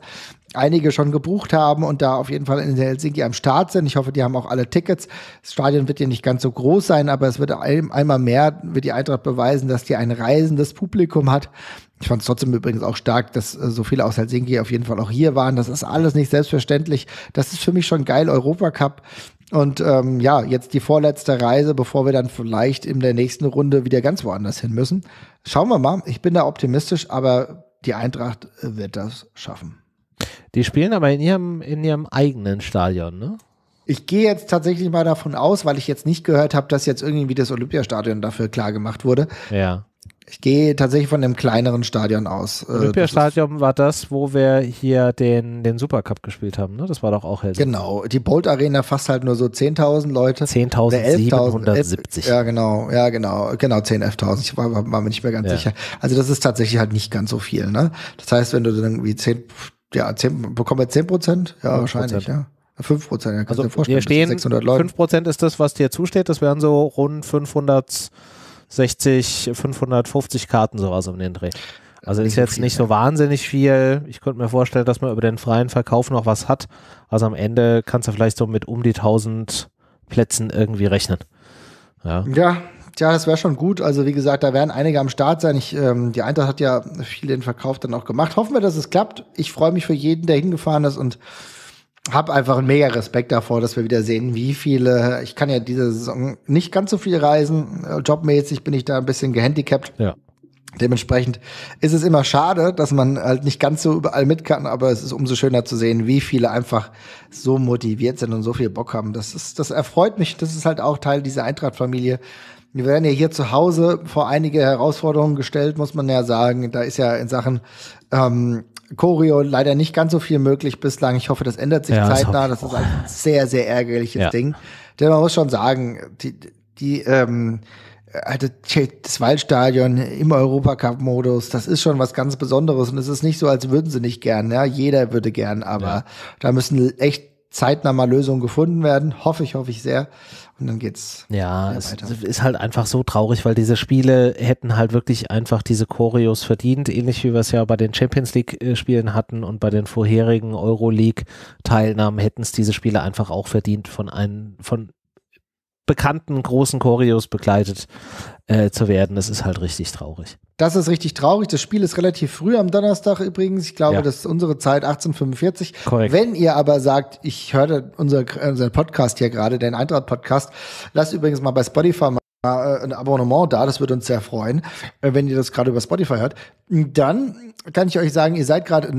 einige schon gebucht haben und da auf jeden Fall in Helsinki am Start sind. Ich hoffe, die haben auch alle Tickets. Das Stadion wird ja nicht ganz so groß sein, aber es wird ein, einmal mehr wird die Eintracht beweisen, dass die ein reisendes Publikum hat. Ich fand es trotzdem übrigens auch stark, dass äh, so viele aus Helsinki auf jeden Fall auch hier waren. Das ist alles nicht selbstverständlich. Das ist für mich schon geil. Europa Cup. Und ähm, ja, jetzt die vorletzte Reise, bevor wir dann vielleicht in der nächsten Runde wieder ganz woanders hin müssen. Schauen wir mal. Ich bin da optimistisch, aber die Eintracht wird das schaffen. Die spielen aber in ihrem, in ihrem eigenen Stadion, ne? Ich gehe jetzt tatsächlich mal davon aus, weil ich jetzt nicht gehört habe, dass jetzt irgendwie das Olympiastadion dafür klar gemacht wurde. Ja. Ich gehe tatsächlich von einem kleineren Stadion aus. Äh, Olympiastadion war das, wo wir hier den, den Supercup gespielt haben, ne? Das war doch auch hell. Genau. Die Bolt Arena fasst halt nur so 10.000 Leute. 10.770. Ja, genau. Ja, genau. Genau, 10.000, 11.000. Ich war, war, mir nicht mehr ganz ja. sicher. Also das ist tatsächlich halt nicht ganz so viel, ne? Das heißt, wenn du dann irgendwie 10, ja, 10, bekommen wir 10 Prozent? Ja, 10%. wahrscheinlich, ja. 5 Prozent, ja, kannst also, dir vorstellen. Wir stehen, 600 Leute. 5 Prozent ist das, was dir zusteht. Das wären so rund 500 60, 550 Karten, sowas um den Dreh. Also ist jetzt nicht so wahnsinnig viel. Ich könnte mir vorstellen, dass man über den freien Verkauf noch was hat. Also am Ende kannst du vielleicht so mit um die 1000 Plätzen irgendwie rechnen. Ja, ja, ja das wäre schon gut. Also wie gesagt, da werden einige am Start sein. Ich, ähm, die Eintracht hat ja viel den Verkauf dann auch gemacht. Hoffen wir, dass es klappt. Ich freue mich für jeden, der hingefahren ist und habe einfach einen mega Respekt davor, dass wir wieder sehen, wie viele, ich kann ja diese Saison nicht ganz so viel reisen, äh, jobmäßig bin ich da ein bisschen gehandicapt. Ja. Dementsprechend ist es immer schade, dass man halt nicht ganz so überall mit kann, aber es ist umso schöner zu sehen, wie viele einfach so motiviert sind und so viel Bock haben. Das ist, das erfreut mich. Das ist halt auch Teil dieser Eintracht-Familie. Wir werden ja hier zu Hause vor einige Herausforderungen gestellt, muss man ja sagen. Da ist ja in Sachen ähm, Choreo leider nicht ganz so viel möglich bislang. Ich hoffe, das ändert sich ja, zeitnah. Das, das ist ein sehr, sehr ärgerliches ja. Ding. Denn man muss schon sagen, die, die ähm, alte also, das Waldstadion im Europacup-Modus, das ist schon was ganz Besonderes und es ist nicht so, als würden sie nicht gern. Ja, jeder würde gern, aber ja. da müssen echt zeitnah mal Lösungen gefunden werden. Hoffe ich, hoffe ich sehr. Und dann geht's. Ja, es ist halt einfach so traurig, weil diese Spiele hätten halt wirklich einfach diese Choreos verdient, ähnlich wie wir es ja bei den Champions League-Spielen äh, hatten und bei den vorherigen Euroleague-Teilnahmen hätten es diese Spiele einfach auch verdient, von, einem, von bekannten großen Choreos begleitet äh, zu werden. Das ist halt richtig traurig. Das ist richtig traurig. Das Spiel ist relativ früh am Donnerstag übrigens. Ich glaube, ja. das ist unsere Zeit 1845. Korrekt. Wenn ihr aber sagt, ich höre unser, unseren Podcast hier gerade, den Eintracht-Podcast, lasst übrigens mal bei Spotify mal äh, ein Abonnement da, das würde uns sehr freuen, äh, wenn ihr das gerade über Spotify hört. Dann kann ich euch sagen, ihr seid gerade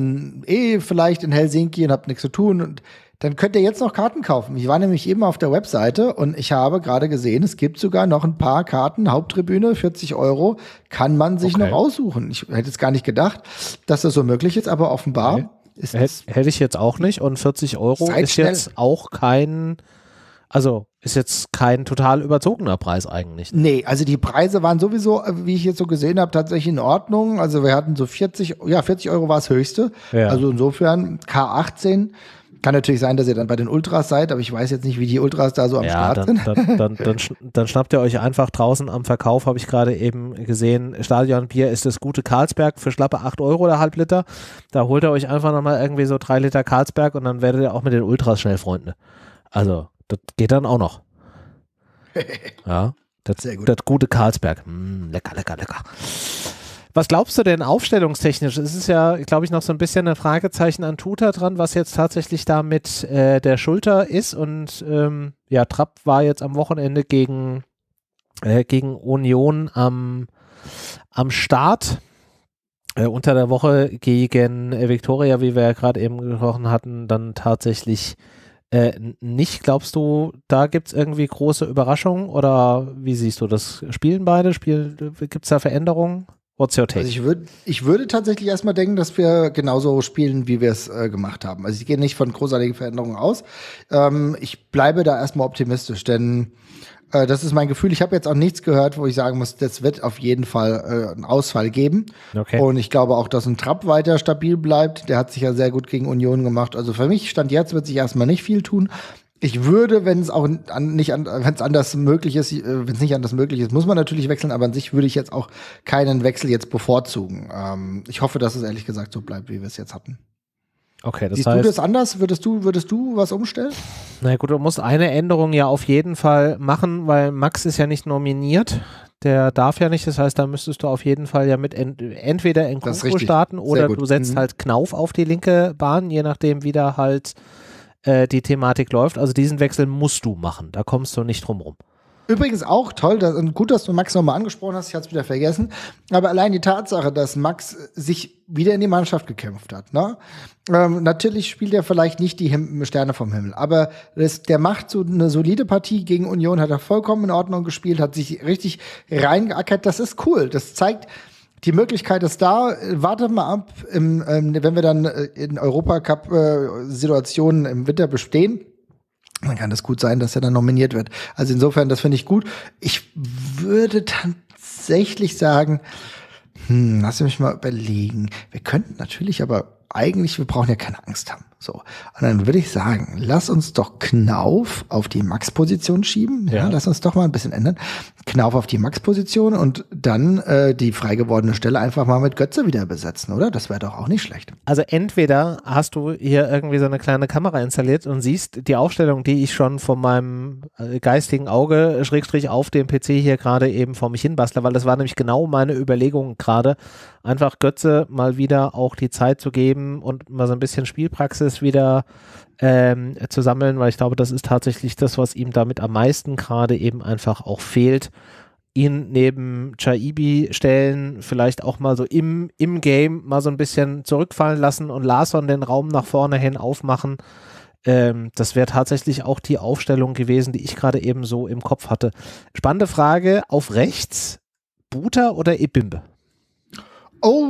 eh vielleicht in Helsinki und habt nichts zu tun und dann könnt ihr jetzt noch Karten kaufen. Ich war nämlich eben auf der Webseite und ich habe gerade gesehen, es gibt sogar noch ein paar Karten. Haupttribüne, 40 Euro, kann man sich okay. noch aussuchen. Ich hätte es gar nicht gedacht, dass das so möglich ist, aber offenbar okay. ist es. Hätte ich jetzt auch nicht und 40 Euro ist schnell. jetzt auch kein. Also ist jetzt kein total überzogener Preis eigentlich. Ne? Nee, also die Preise waren sowieso, wie ich jetzt so gesehen habe, tatsächlich in Ordnung. Also wir hatten so 40, ja, 40 Euro war das höchste. Ja. Also insofern K18 kann natürlich sein, dass ihr dann bei den Ultras seid, aber ich weiß jetzt nicht, wie die Ultras da so am ja, Start dann, sind. Dann, dann, dann, dann, schnappt ihr euch einfach draußen am Verkauf, habe ich gerade eben gesehen. Stadionbier ist das gute Karlsberg für schlappe 8 Euro oder halb Liter. Da holt ihr euch einfach nochmal irgendwie so 3 Liter Karlsberg und dann werdet ihr auch mit den Ultras schnell Freunde. Also, das geht dann auch noch. *laughs* ja, das, gut. das gute Karlsberg. Mm, lecker, lecker, lecker. Was glaubst du denn aufstellungstechnisch? Es ist ja, glaube ich, noch so ein bisschen ein Fragezeichen an Tuta dran, was jetzt tatsächlich da mit äh, der Schulter ist. Und ähm, ja, Trapp war jetzt am Wochenende gegen, äh, gegen Union am, am Start. Äh, unter der Woche gegen äh, Victoria, wie wir ja gerade eben gesprochen hatten, dann tatsächlich äh, nicht. Glaubst du, da gibt es irgendwie große Überraschungen oder wie siehst du das? Spielen beide? Spiel, gibt es da Veränderungen? What's your take? Also ich, würde ich würde tatsächlich erstmal denken, dass wir genauso spielen, wie wir es äh, gemacht haben. Also ich gehe nicht von großartigen Veränderungen aus. Ähm, ich bleibe da erstmal optimistisch, denn äh, das ist mein Gefühl. Ich habe jetzt auch nichts gehört, wo ich sagen muss, das wird auf jeden Fall äh, einen Ausfall geben. Okay. Und ich glaube auch, dass ein Trapp weiter stabil bleibt. Der hat sich ja sehr gut gegen Union gemacht. Also für mich stand jetzt wird sich erstmal nicht viel tun. Ich würde, wenn es auch an, nicht an, wenn es anders möglich ist, äh, wenn es nicht anders möglich ist, muss man natürlich wechseln, aber an sich würde ich jetzt auch keinen Wechsel jetzt bevorzugen. Ähm, ich hoffe, dass es ehrlich gesagt so bleibt, wie wir es jetzt hatten. Okay, das Siehst heißt, du das anders? Würdest du, würdest du was umstellen? Na gut, du musst eine Änderung ja auf jeden Fall machen, weil Max ist ja nicht nominiert. Der darf ja nicht, das heißt, da müsstest du auf jeden Fall ja mit ent entweder in Kongo starten oder du setzt mhm. halt Knauf auf die linke Bahn, je nachdem, wie da halt äh, die Thematik läuft. Also diesen Wechsel musst du machen. Da kommst du nicht drum rum. Übrigens auch toll, dass, gut, dass du Max nochmal angesprochen hast, ich hatte es wieder vergessen, aber allein die Tatsache, dass Max sich wieder in die Mannschaft gekämpft hat. Ne? Ähm, natürlich spielt er vielleicht nicht die Him Sterne vom Himmel, aber das, der macht so eine solide Partie gegen Union, hat er vollkommen in Ordnung gespielt, hat sich richtig reingeackert, das ist cool. Das zeigt, die Möglichkeit ist da. Warte mal ab, im, ähm, wenn wir dann äh, in Europacup-Situationen äh, im Winter bestehen. Dann kann das gut sein, dass er dann nominiert wird. Also insofern, das finde ich gut. Ich würde tatsächlich sagen, hm, lass mich mal überlegen. Wir könnten natürlich, aber eigentlich, wir brauchen ja keine Angst haben. So. Und dann würde ich sagen, lass uns doch Knauf auf die Max-Position schieben. Ja. ja. lass uns doch mal ein bisschen ändern. Knauf auf die Max-Position und dann äh, die freigewordene Stelle einfach mal mit Götze wieder besetzen, oder? Das wäre doch auch nicht schlecht. Also entweder hast du hier irgendwie so eine kleine Kamera installiert und siehst die Aufstellung, die ich schon von meinem äh, geistigen Auge schrägstrich auf dem PC hier gerade eben vor mich hin bastle, weil das war nämlich genau meine Überlegung gerade, einfach Götze mal wieder auch die Zeit zu geben und mal so ein bisschen Spielpraxis wieder ähm, zu sammeln, weil ich glaube, das ist tatsächlich das, was ihm damit am meisten gerade eben einfach auch fehlt ihn neben Chaibi stellen, vielleicht auch mal so im, im Game mal so ein bisschen zurückfallen lassen und Larson den Raum nach vorne hin aufmachen. Ähm, das wäre tatsächlich auch die Aufstellung gewesen, die ich gerade eben so im Kopf hatte. Spannende Frage auf rechts, Buta oder Ebimbe? Oh,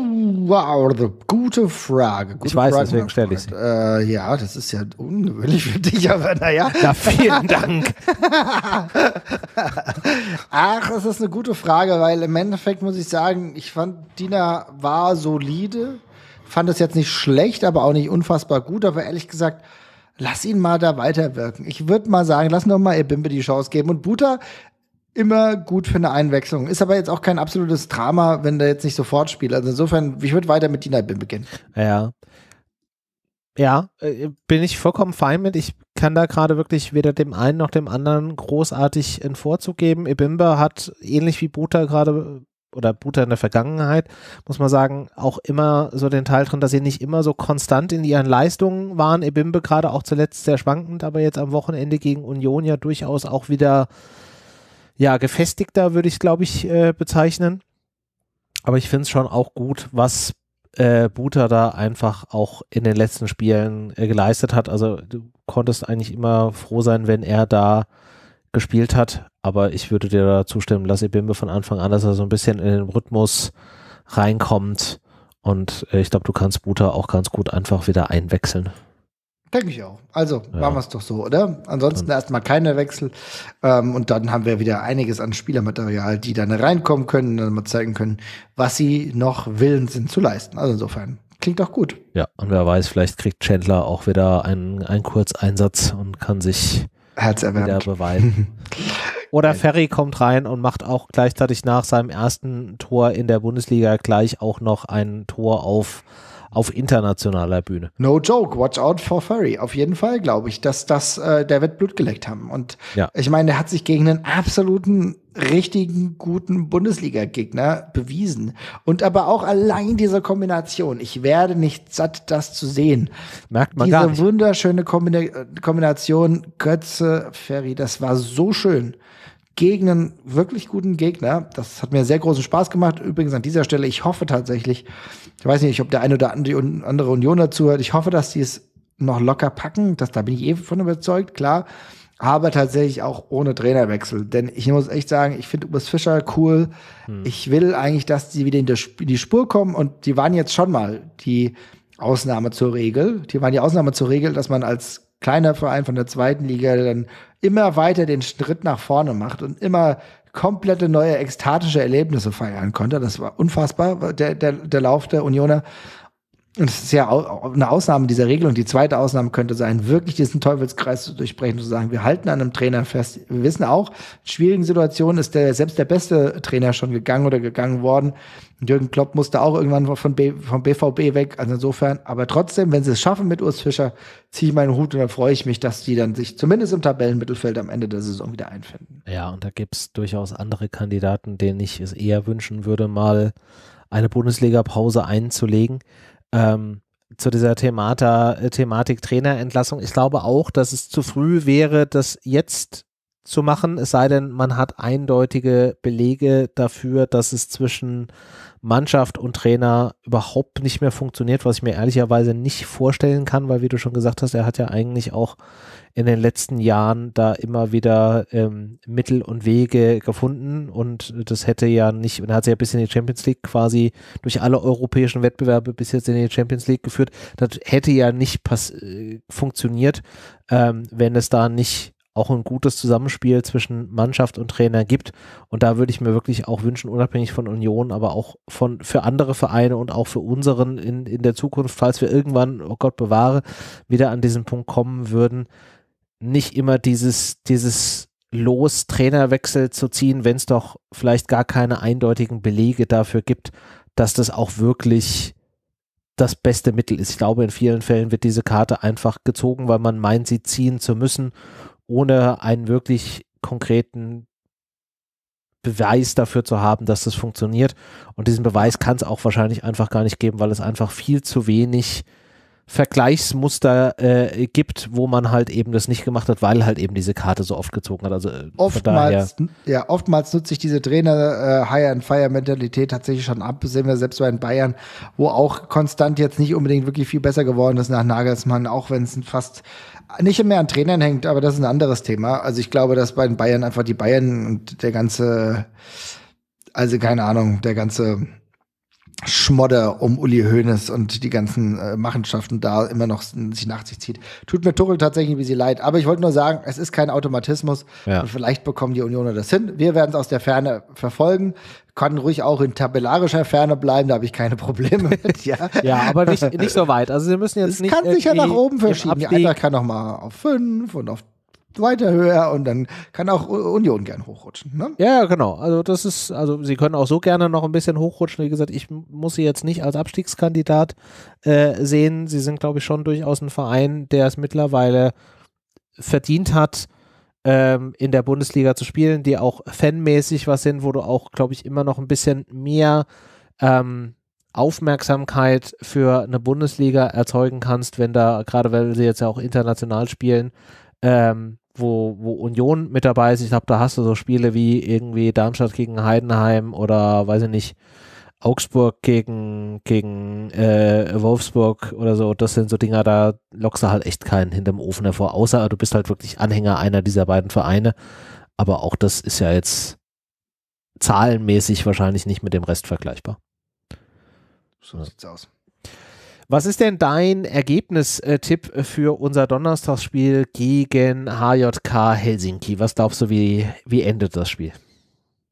wow, gute Frage. Gute ich weiß, Frage, deswegen stelle ich sie. Äh, ja, das ist ja ungewöhnlich für dich, aber naja. Na, vielen Dank. *laughs* Ach, das ist eine gute Frage, weil im Endeffekt muss ich sagen, ich fand, Dina war solide, fand es jetzt nicht schlecht, aber auch nicht unfassbar gut, aber ehrlich gesagt, lass ihn mal da weiterwirken. Ich würde mal sagen, lass noch mal ihr Bimbe die Chance geben. Und Buta immer gut für eine Einwechslung. Ist aber jetzt auch kein absolutes Drama, wenn der jetzt nicht sofort spielt. Also insofern, ich würde weiter mit Dina Bin beginnen. Ja. Ja, äh, bin ich vollkommen fein mit. Ich kann da gerade wirklich weder dem einen noch dem anderen großartig einen Vorzug geben. Ibimba hat ähnlich wie Buta gerade oder Buta in der Vergangenheit, muss man sagen, auch immer so den Teil drin, dass sie nicht immer so konstant in ihren Leistungen waren. Ibimbe gerade auch zuletzt sehr schwankend, aber jetzt am Wochenende gegen Union ja durchaus auch wieder ja, gefestigter würde ich glaube ich, äh, bezeichnen. Aber ich finde es schon auch gut, was äh, Buta da einfach auch in den letzten Spielen äh, geleistet hat. Also du konntest eigentlich immer froh sein, wenn er da gespielt hat. Aber ich würde dir da zustimmen, lass Ibimbe von Anfang an, dass er so ein bisschen in den Rhythmus reinkommt. Und äh, ich glaube, du kannst Buta auch ganz gut einfach wieder einwechseln. Denke ich auch. Also ja. machen wir es doch so, oder? Ansonsten erstmal keine Wechsel. Ähm, und dann haben wir wieder einiges an Spielermaterial, die dann reinkommen können und dann mal zeigen können, was sie noch willens sind zu leisten. Also insofern klingt doch gut. Ja, und wer weiß, vielleicht kriegt Chandler auch wieder einen, einen Kurzeinsatz und kann sich wieder beweisen. *laughs* Oder Ferry kommt rein und macht auch gleichzeitig nach seinem ersten Tor in der Bundesliga gleich auch noch ein Tor auf auf internationaler Bühne. No joke, watch out for Furry. Auf jeden Fall glaube ich, dass das, äh, der wird Blut geleckt haben. Und ja. ich meine, der hat sich gegen einen absoluten richtigen guten Bundesliga-Gegner bewiesen. Und aber auch allein diese Kombination. Ich werde nicht satt, das zu sehen. Merkt man diese gar nicht. Diese wunderschöne Kombina Kombination Götze, Ferry, das war so schön gegen einen wirklich guten Gegner. Das hat mir sehr großen Spaß gemacht. Übrigens an dieser Stelle, ich hoffe tatsächlich, ich weiß nicht, ob der eine oder andere Union dazu hört, ich hoffe, dass die es noch locker packen. Das, da bin ich eh von überzeugt, klar. Aber tatsächlich auch ohne Trainerwechsel. Denn ich muss echt sagen, ich finde Urs Fischer cool. Hm. Ich will eigentlich, dass die wieder in die Spur kommen. Und die waren jetzt schon mal die Ausnahme zur Regel. Die waren die Ausnahme zur Regel, dass man als kleiner Verein von der zweiten Liga, der dann immer weiter den Schritt nach vorne macht und immer komplette neue ekstatische Erlebnisse feiern konnte. Das war unfassbar, der, der, der Lauf der Unioner und es ist ja eine Ausnahme dieser Regel und die zweite Ausnahme könnte sein, wirklich diesen Teufelskreis zu durchbrechen, zu sagen, wir halten an einem Trainer fest. Wir wissen auch, in schwierigen Situationen ist der, selbst der beste Trainer schon gegangen oder gegangen worden. Jürgen Klopp musste auch irgendwann von B, vom BVB weg, also insofern. Aber trotzdem, wenn sie es schaffen mit Urs Fischer, ziehe ich meinen Hut und dann freue ich mich, dass die dann sich zumindest im Tabellenmittelfeld am Ende der Saison wieder einfinden. Ja, und da gibt es durchaus andere Kandidaten, denen ich es eher wünschen würde, mal eine Bundesliga-Pause einzulegen ähm, zu dieser Themata, äh, Thematik Trainerentlassung. Ich glaube auch, dass es zu früh wäre, das jetzt zu machen, es sei denn, man hat eindeutige Belege dafür, dass es zwischen Mannschaft und Trainer überhaupt nicht mehr funktioniert, was ich mir ehrlicherweise nicht vorstellen kann, weil wie du schon gesagt hast, er hat ja eigentlich auch in den letzten Jahren da immer wieder ähm, Mittel und Wege gefunden und das hätte ja nicht, und er hat sich ja bis in die Champions League quasi durch alle europäischen Wettbewerbe bis jetzt in die Champions League geführt. Das hätte ja nicht pass äh, funktioniert, ähm, wenn es da nicht auch ein gutes Zusammenspiel zwischen Mannschaft und Trainer gibt. Und da würde ich mir wirklich auch wünschen, unabhängig von Union, aber auch von, für andere Vereine und auch für unseren in, in der Zukunft, falls wir irgendwann, oh Gott bewahre, wieder an diesen Punkt kommen würden, nicht immer dieses, dieses Los Trainerwechsel zu ziehen, wenn es doch vielleicht gar keine eindeutigen Belege dafür gibt, dass das auch wirklich das beste Mittel ist. Ich glaube, in vielen Fällen wird diese Karte einfach gezogen, weil man meint, sie ziehen zu müssen ohne einen wirklich konkreten Beweis dafür zu haben, dass das funktioniert. Und diesen Beweis kann es auch wahrscheinlich einfach gar nicht geben, weil es einfach viel zu wenig äh, Vergleichsmuster äh, gibt, wo man halt eben das nicht gemacht hat, weil halt eben diese Karte so oft gezogen hat. Also äh, oftmals, ja, oftmals nutze ich diese Trainer äh, Higher and Fire Mentalität tatsächlich schon ab. Sehen wir selbst bei den Bayern, wo auch konstant jetzt nicht unbedingt wirklich viel besser geworden ist nach Nagelsmann, auch wenn es fast nicht mehr an Trainern hängt, aber das ist ein anderes Thema. Also ich glaube, dass bei den Bayern einfach die Bayern und der ganze, also keine Ahnung, der ganze Schmodder um Uli Hoeneß und die ganzen äh, Machenschaften da immer noch sich nach sich zieht. Tut mir Tuchel tatsächlich wie sie leid, aber ich wollte nur sagen, es ist kein Automatismus ja. und vielleicht bekommen die Unioner das hin. Wir werden es aus der Ferne verfolgen, kann ruhig auch in tabellarischer Ferne bleiben, da habe ich keine Probleme mit. *laughs* Ja, ja aber nicht, nicht so weit. Also sie müssen jetzt es nicht kann sich ja nach oben verschieben. Die Eintracht kann noch mal auf fünf und auf weiter höher und dann kann auch Union gern hochrutschen. Ne? Ja, genau. Also das ist, also sie können auch so gerne noch ein bisschen hochrutschen. Wie gesagt, ich muss sie jetzt nicht als Abstiegskandidat äh, sehen. Sie sind, glaube ich, schon durchaus ein Verein, der es mittlerweile verdient hat, ähm, in der Bundesliga zu spielen, die auch fanmäßig was sind, wo du auch, glaube ich, immer noch ein bisschen mehr ähm, Aufmerksamkeit für eine Bundesliga erzeugen kannst, wenn da, gerade weil sie jetzt ja auch international spielen, ähm, wo, wo Union mit dabei ist. Ich glaube, da hast du so Spiele wie irgendwie Darmstadt gegen Heidenheim oder weiß ich nicht, Augsburg gegen, gegen äh, Wolfsburg oder so. Das sind so Dinger, da lockst du halt echt keinen hinterm Ofen hervor. Außer du bist halt wirklich Anhänger einer dieser beiden Vereine. Aber auch das ist ja jetzt zahlenmäßig wahrscheinlich nicht mit dem Rest vergleichbar. So sieht's aus. Was ist denn dein Ergebnistipp äh, für unser Donnerstagsspiel gegen HJK Helsinki? Was glaubst du, wie, wie endet das Spiel?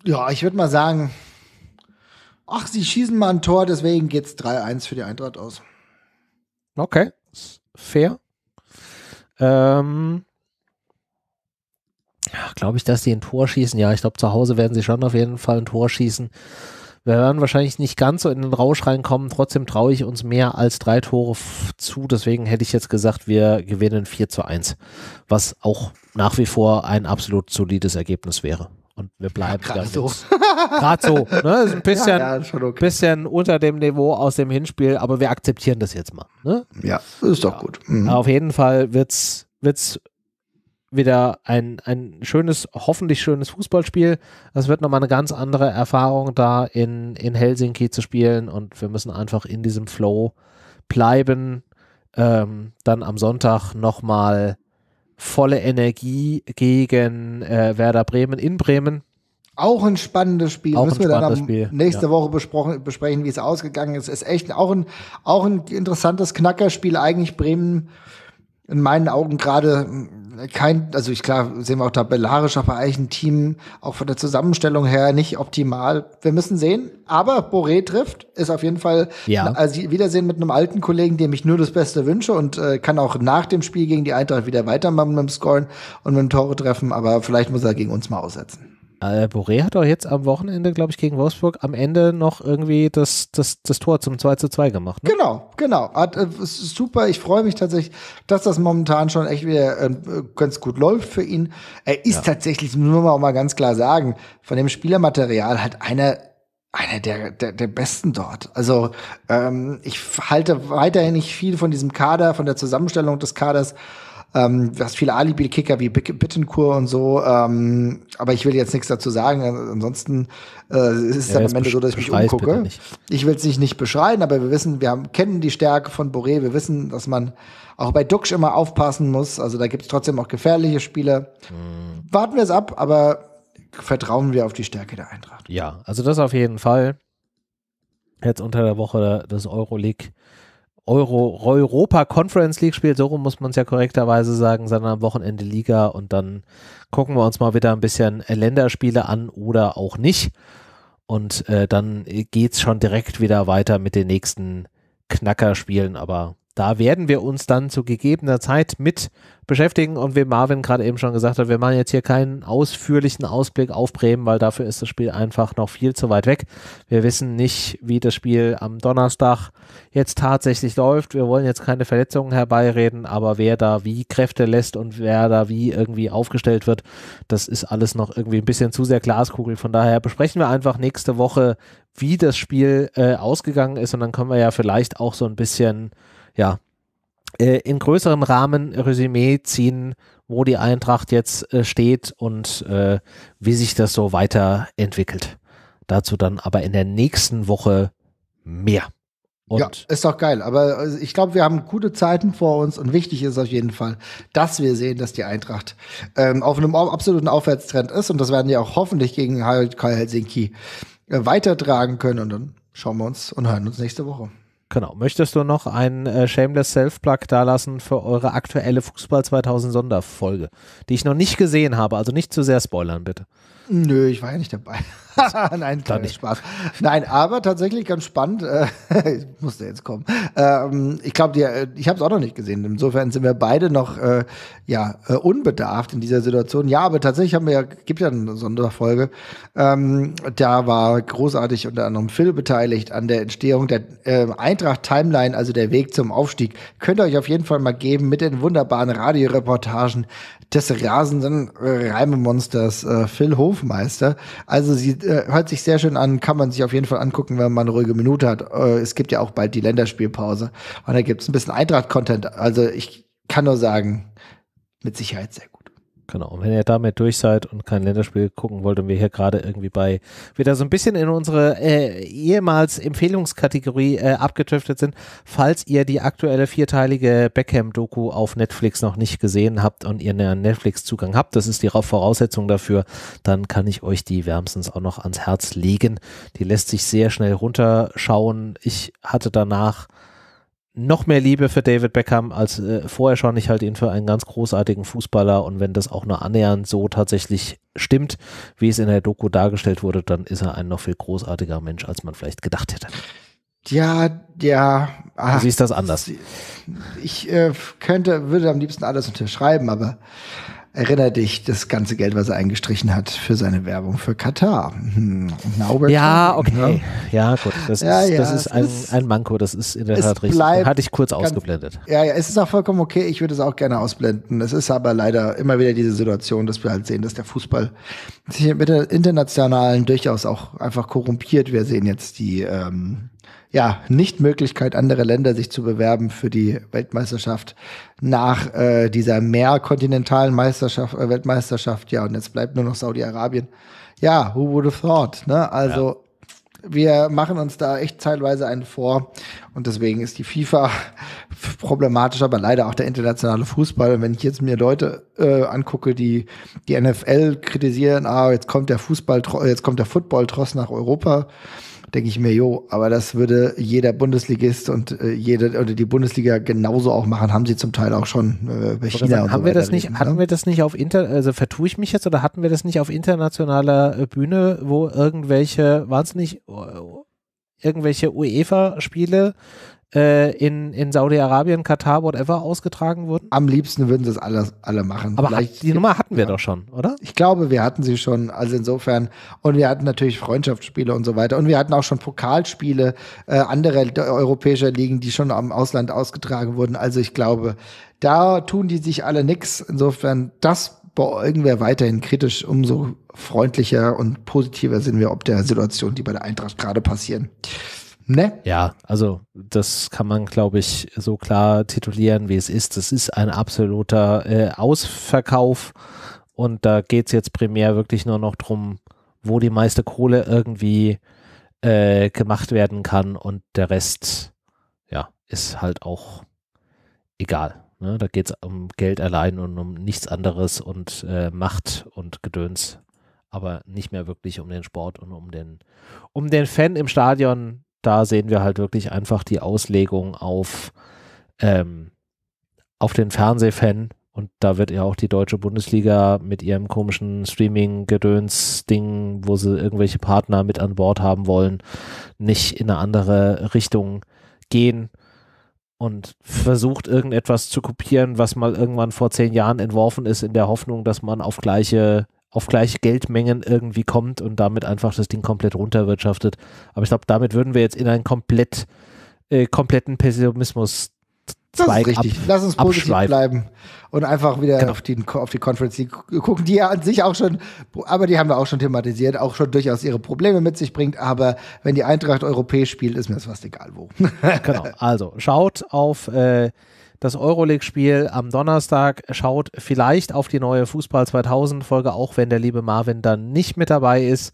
Ja, ich würde mal sagen, ach, sie schießen mal ein Tor, deswegen geht es 3-1 für die Eintracht aus. Okay, fair. Ähm, Glaube ich, dass sie ein Tor schießen? Ja, ich glaube, zu Hause werden sie schon auf jeden Fall ein Tor schießen. Wir werden wahrscheinlich nicht ganz so in den Rausch reinkommen. Trotzdem traue ich uns mehr als drei Tore zu. Deswegen hätte ich jetzt gesagt, wir gewinnen 4 zu 1. Was auch nach wie vor ein absolut solides Ergebnis wäre. Und wir bleiben ja, gerade so. Gerade so. Ne? Ist ein *laughs* bisschen, ja, ja, okay. bisschen unter dem Niveau aus dem Hinspiel, aber wir akzeptieren das jetzt mal. Ne? Ja, ist doch ja. gut. Mhm. Auf jeden Fall wird es wieder ein, ein schönes, hoffentlich schönes Fußballspiel. Es wird nochmal eine ganz andere Erfahrung da in, in Helsinki zu spielen und wir müssen einfach in diesem Flow bleiben. Ähm, dann am Sonntag nochmal volle Energie gegen äh, Werder Bremen in Bremen. Auch ein spannendes Spiel. Auch Müssen ein spannendes wir dann Spiel. nächste ja. Woche besprechen, wie es ausgegangen ist. Ist echt auch ein, auch ein interessantes Knackerspiel. Eigentlich Bremen in meinen Augen gerade äh, kein, also ich klar sehen wir auch tabellarisch, aber eigentlich ein Team auch von der Zusammenstellung her nicht optimal. Wir müssen sehen. Aber Boré trifft, ist auf jeden Fall ja. also Wiedersehen mit einem alten Kollegen, dem ich nur das Beste wünsche und äh, kann auch nach dem Spiel gegen die Eintracht wieder weitermachen mit dem Scoren und mit dem Tore treffen, aber vielleicht muss er gegen uns mal aussetzen. Äh, Boré hat doch jetzt am Wochenende, glaube ich, gegen Wolfsburg am Ende noch irgendwie das, das, das Tor zum 2 zu 2 gemacht. Ne? Genau, genau. Hat, äh, super, ich freue mich tatsächlich, dass das momentan schon echt wieder äh, ganz gut läuft für ihn. Er ist ja. tatsächlich, muss man auch mal ganz klar sagen, von dem Spielermaterial hat einer einer der, der, der besten dort. Also ähm, ich halte weiterhin nicht viel von diesem Kader, von der Zusammenstellung des Kaders ähm, du hast viele Alibi-Kicker wie Bittenkur und so, ähm, aber ich will jetzt nichts dazu sagen. Äh, ansonsten äh, ist es ja, dann am Ende so, dass ich mich umgucke. Ich will es nicht, nicht beschreien, aber wir wissen, wir haben, kennen die Stärke von Boré, wir wissen, dass man auch bei Duxch immer aufpassen muss. Also da gibt es trotzdem auch gefährliche Spiele. Mhm. Warten wir es ab, aber vertrauen wir auf die Stärke der Eintracht. Ja, also das auf jeden Fall. Jetzt unter der Woche das Euroleague Euro Europa Conference League spielt, so muss man es ja korrekterweise sagen, sondern am Wochenende Liga und dann gucken wir uns mal wieder ein bisschen äh, Länderspiele an oder auch nicht. Und äh, dann äh, es schon direkt wieder weiter mit den nächsten Knackerspielen, aber da werden wir uns dann zu gegebener Zeit mit beschäftigen. Und wie Marvin gerade eben schon gesagt hat, wir machen jetzt hier keinen ausführlichen Ausblick auf Bremen, weil dafür ist das Spiel einfach noch viel zu weit weg. Wir wissen nicht, wie das Spiel am Donnerstag jetzt tatsächlich läuft. Wir wollen jetzt keine Verletzungen herbeireden, aber wer da wie Kräfte lässt und wer da wie irgendwie aufgestellt wird, das ist alles noch irgendwie ein bisschen zu sehr Glaskugel. Von daher besprechen wir einfach nächste Woche, wie das Spiel äh, ausgegangen ist und dann können wir ja vielleicht auch so ein bisschen ja, äh, im größeren Rahmen Resümee ziehen, wo die Eintracht jetzt äh, steht und äh, wie sich das so weiterentwickelt. Dazu dann aber in der nächsten Woche mehr. Und ja, ist doch geil. Aber also, ich glaube, wir haben gute Zeiten vor uns und wichtig ist auf jeden Fall, dass wir sehen, dass die Eintracht ähm, auf einem absoluten Aufwärtstrend ist und das werden die auch hoffentlich gegen HJK Helsinki äh, weitertragen können und dann schauen wir uns und hören uns nächste Woche. Genau. Möchtest du noch einen äh, Shameless Self-Plug dalassen für eure aktuelle Fußball 2000 Sonderfolge, die ich noch nicht gesehen habe? Also nicht zu sehr spoilern, bitte. Nö, ich war ja nicht dabei. *laughs* Nein, kleiner nicht. Spaß. Nein, aber tatsächlich ganz spannend. Äh, *laughs* ich musste jetzt kommen. Ähm, ich glaube, äh, ich habe es auch noch nicht gesehen. Insofern sind wir beide noch äh, ja, äh, unbedarft in dieser Situation. Ja, aber tatsächlich haben wir ja, gibt ja eine Sonderfolge. Ähm, da war großartig unter anderem Phil beteiligt an der Entstehung der äh, Eintracht Timeline, also der Weg zum Aufstieg. Könnt ihr euch auf jeden Fall mal geben mit den wunderbaren Radioreportagen des rasenden Reimemonsters äh, Phil Hof Hofmeister. Also sie äh, hört sich sehr schön an, kann man sich auf jeden Fall angucken, wenn man eine ruhige Minute hat. Äh, es gibt ja auch bald die Länderspielpause und da gibt es ein bisschen Eintracht-Content. Also ich kann nur sagen, mit Sicherheit sehr gut. Genau. Und wenn ihr damit durch seid und kein Länderspiel gucken wollt und wir hier gerade irgendwie bei wieder so ein bisschen in unsere äh, ehemals Empfehlungskategorie äh, abgetöftet sind, falls ihr die aktuelle vierteilige Beckham-Doku auf Netflix noch nicht gesehen habt und ihr einen Netflix-Zugang habt, das ist die Voraussetzung dafür, dann kann ich euch die wärmstens auch noch ans Herz legen. Die lässt sich sehr schnell runterschauen. Ich hatte danach noch mehr Liebe für David Beckham als äh, vorher schon. Ich halte ihn für einen ganz großartigen Fußballer und wenn das auch nur annähernd so tatsächlich stimmt, wie es in der Doku dargestellt wurde, dann ist er ein noch viel großartiger Mensch, als man vielleicht gedacht hätte. Ja, ja. Ach, du siehst das anders. Ich äh, könnte, würde am liebsten alles unterschreiben, aber Erinner dich, das ganze Geld, was er eingestrichen hat für seine Werbung für Katar. Hm. Ja, okay. Ne? Ja, gut. Das ja, ist, ja, das ist, ein, ist ein, Manko. Das ist in der Tat richtig. Hatte ich kurz ganz, ausgeblendet. Ja, ja, es ist auch vollkommen okay. Ich würde es auch gerne ausblenden. Es ist aber leider immer wieder diese Situation, dass wir halt sehen, dass der Fußball sich mit der internationalen durchaus auch einfach korrumpiert. Wir sehen jetzt die ähm, ja, Nichtmöglichkeit anderer Länder, sich zu bewerben für die Weltmeisterschaft nach äh, dieser mehrkontinentalen Meisterschaft, äh, Weltmeisterschaft. Ja, und jetzt bleibt nur noch Saudi-Arabien. Ja, who would have thought? Ne? Also ja wir machen uns da echt teilweise einen vor. Und deswegen ist die FIFA *laughs* problematisch, aber leider auch der internationale Fußball. Und wenn ich jetzt mir Leute äh, angucke, die die NFL kritisieren, ah, jetzt kommt der Fußball, jetzt kommt der Football-Tross nach Europa denke ich mir, jo, aber das würde jeder Bundesligist und äh, jede oder die Bundesliga genauso auch machen, haben sie zum Teil auch schon äh, bei China. Sagen, haben so wir das nicht, reden, hatten ja? Ne? wir das nicht auf Inter, also vertue ich mich jetzt oder hatten wir das nicht auf internationaler äh, Bühne, wo irgendwelche, waren es nicht äh, irgendwelche UEFA-Spiele äh, in, in Saudi-Arabien, Katar, whatever ausgetragen wurden? Am liebsten würden sie es alle, alle machen. Aber hat, die Nummer hatten wir ja. doch schon, oder? Ich glaube, wir hatten sie schon. Also insofern, und wir hatten natürlich Freundschaftsspiele und so weiter. Und wir hatten auch schon Pokalspiele äh, anderer europäischer Ligen, die schon am Ausland ausgetragen wurden. Also ich glaube, da tun die sich alle nix. Insofern, das beäugen wir weiterhin kritisch, umso freundlicher und positiver sind wir ob der Situation, die bei der Eintracht gerade passieren. Ne? Ja, also das kann man, glaube ich, so klar titulieren, wie es ist. Das ist ein absoluter äh, Ausverkauf und da geht es jetzt primär wirklich nur noch darum, wo die meiste Kohle irgendwie äh, gemacht werden kann und der Rest, ja, ist halt auch egal. Ne? Da geht es um Geld allein und um nichts anderes und äh, Macht und Gedöns aber nicht mehr wirklich um den Sport und um den, um den Fan im Stadion da sehen wir halt wirklich einfach die Auslegung auf, ähm, auf den Fernsehfan. Und da wird ja auch die deutsche Bundesliga mit ihrem komischen Streaming-Gedöns-Ding, wo sie irgendwelche Partner mit an Bord haben wollen, nicht in eine andere Richtung gehen und versucht irgendetwas zu kopieren, was mal irgendwann vor zehn Jahren entworfen ist, in der Hoffnung, dass man auf gleiche auf gleiche Geldmengen irgendwie kommt und damit einfach das Ding komplett runterwirtschaftet. Aber ich glaube, damit würden wir jetzt in einen komplett, äh, kompletten Pessimismus das ist richtig. Ab, Lass uns positiv bleiben und einfach wieder genau. auf, die, auf die Conference League gucken, die ja an sich auch schon, aber die haben wir auch schon thematisiert, auch schon durchaus ihre Probleme mit sich bringt. Aber wenn die Eintracht europäisch spielt, ist mir das fast egal wo. genau. *laughs* Also schaut auf äh, das Euroleague-Spiel am Donnerstag. Schaut vielleicht auf die neue Fußball 2000-Folge, auch wenn der liebe Marvin dann nicht mit dabei ist.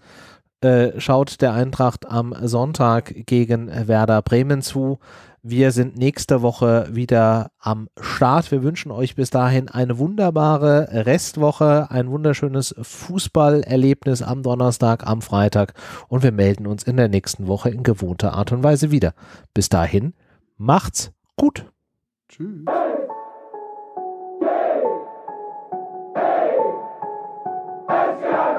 Äh, schaut der Eintracht am Sonntag gegen Werder Bremen zu. Wir sind nächste Woche wieder am Start. Wir wünschen euch bis dahin eine wunderbare Restwoche, ein wunderschönes Fußballerlebnis am Donnerstag, am Freitag und wir melden uns in der nächsten Woche in gewohnter Art und Weise wieder. Bis dahin, macht's gut. Tschüss. Hey, hey, hey,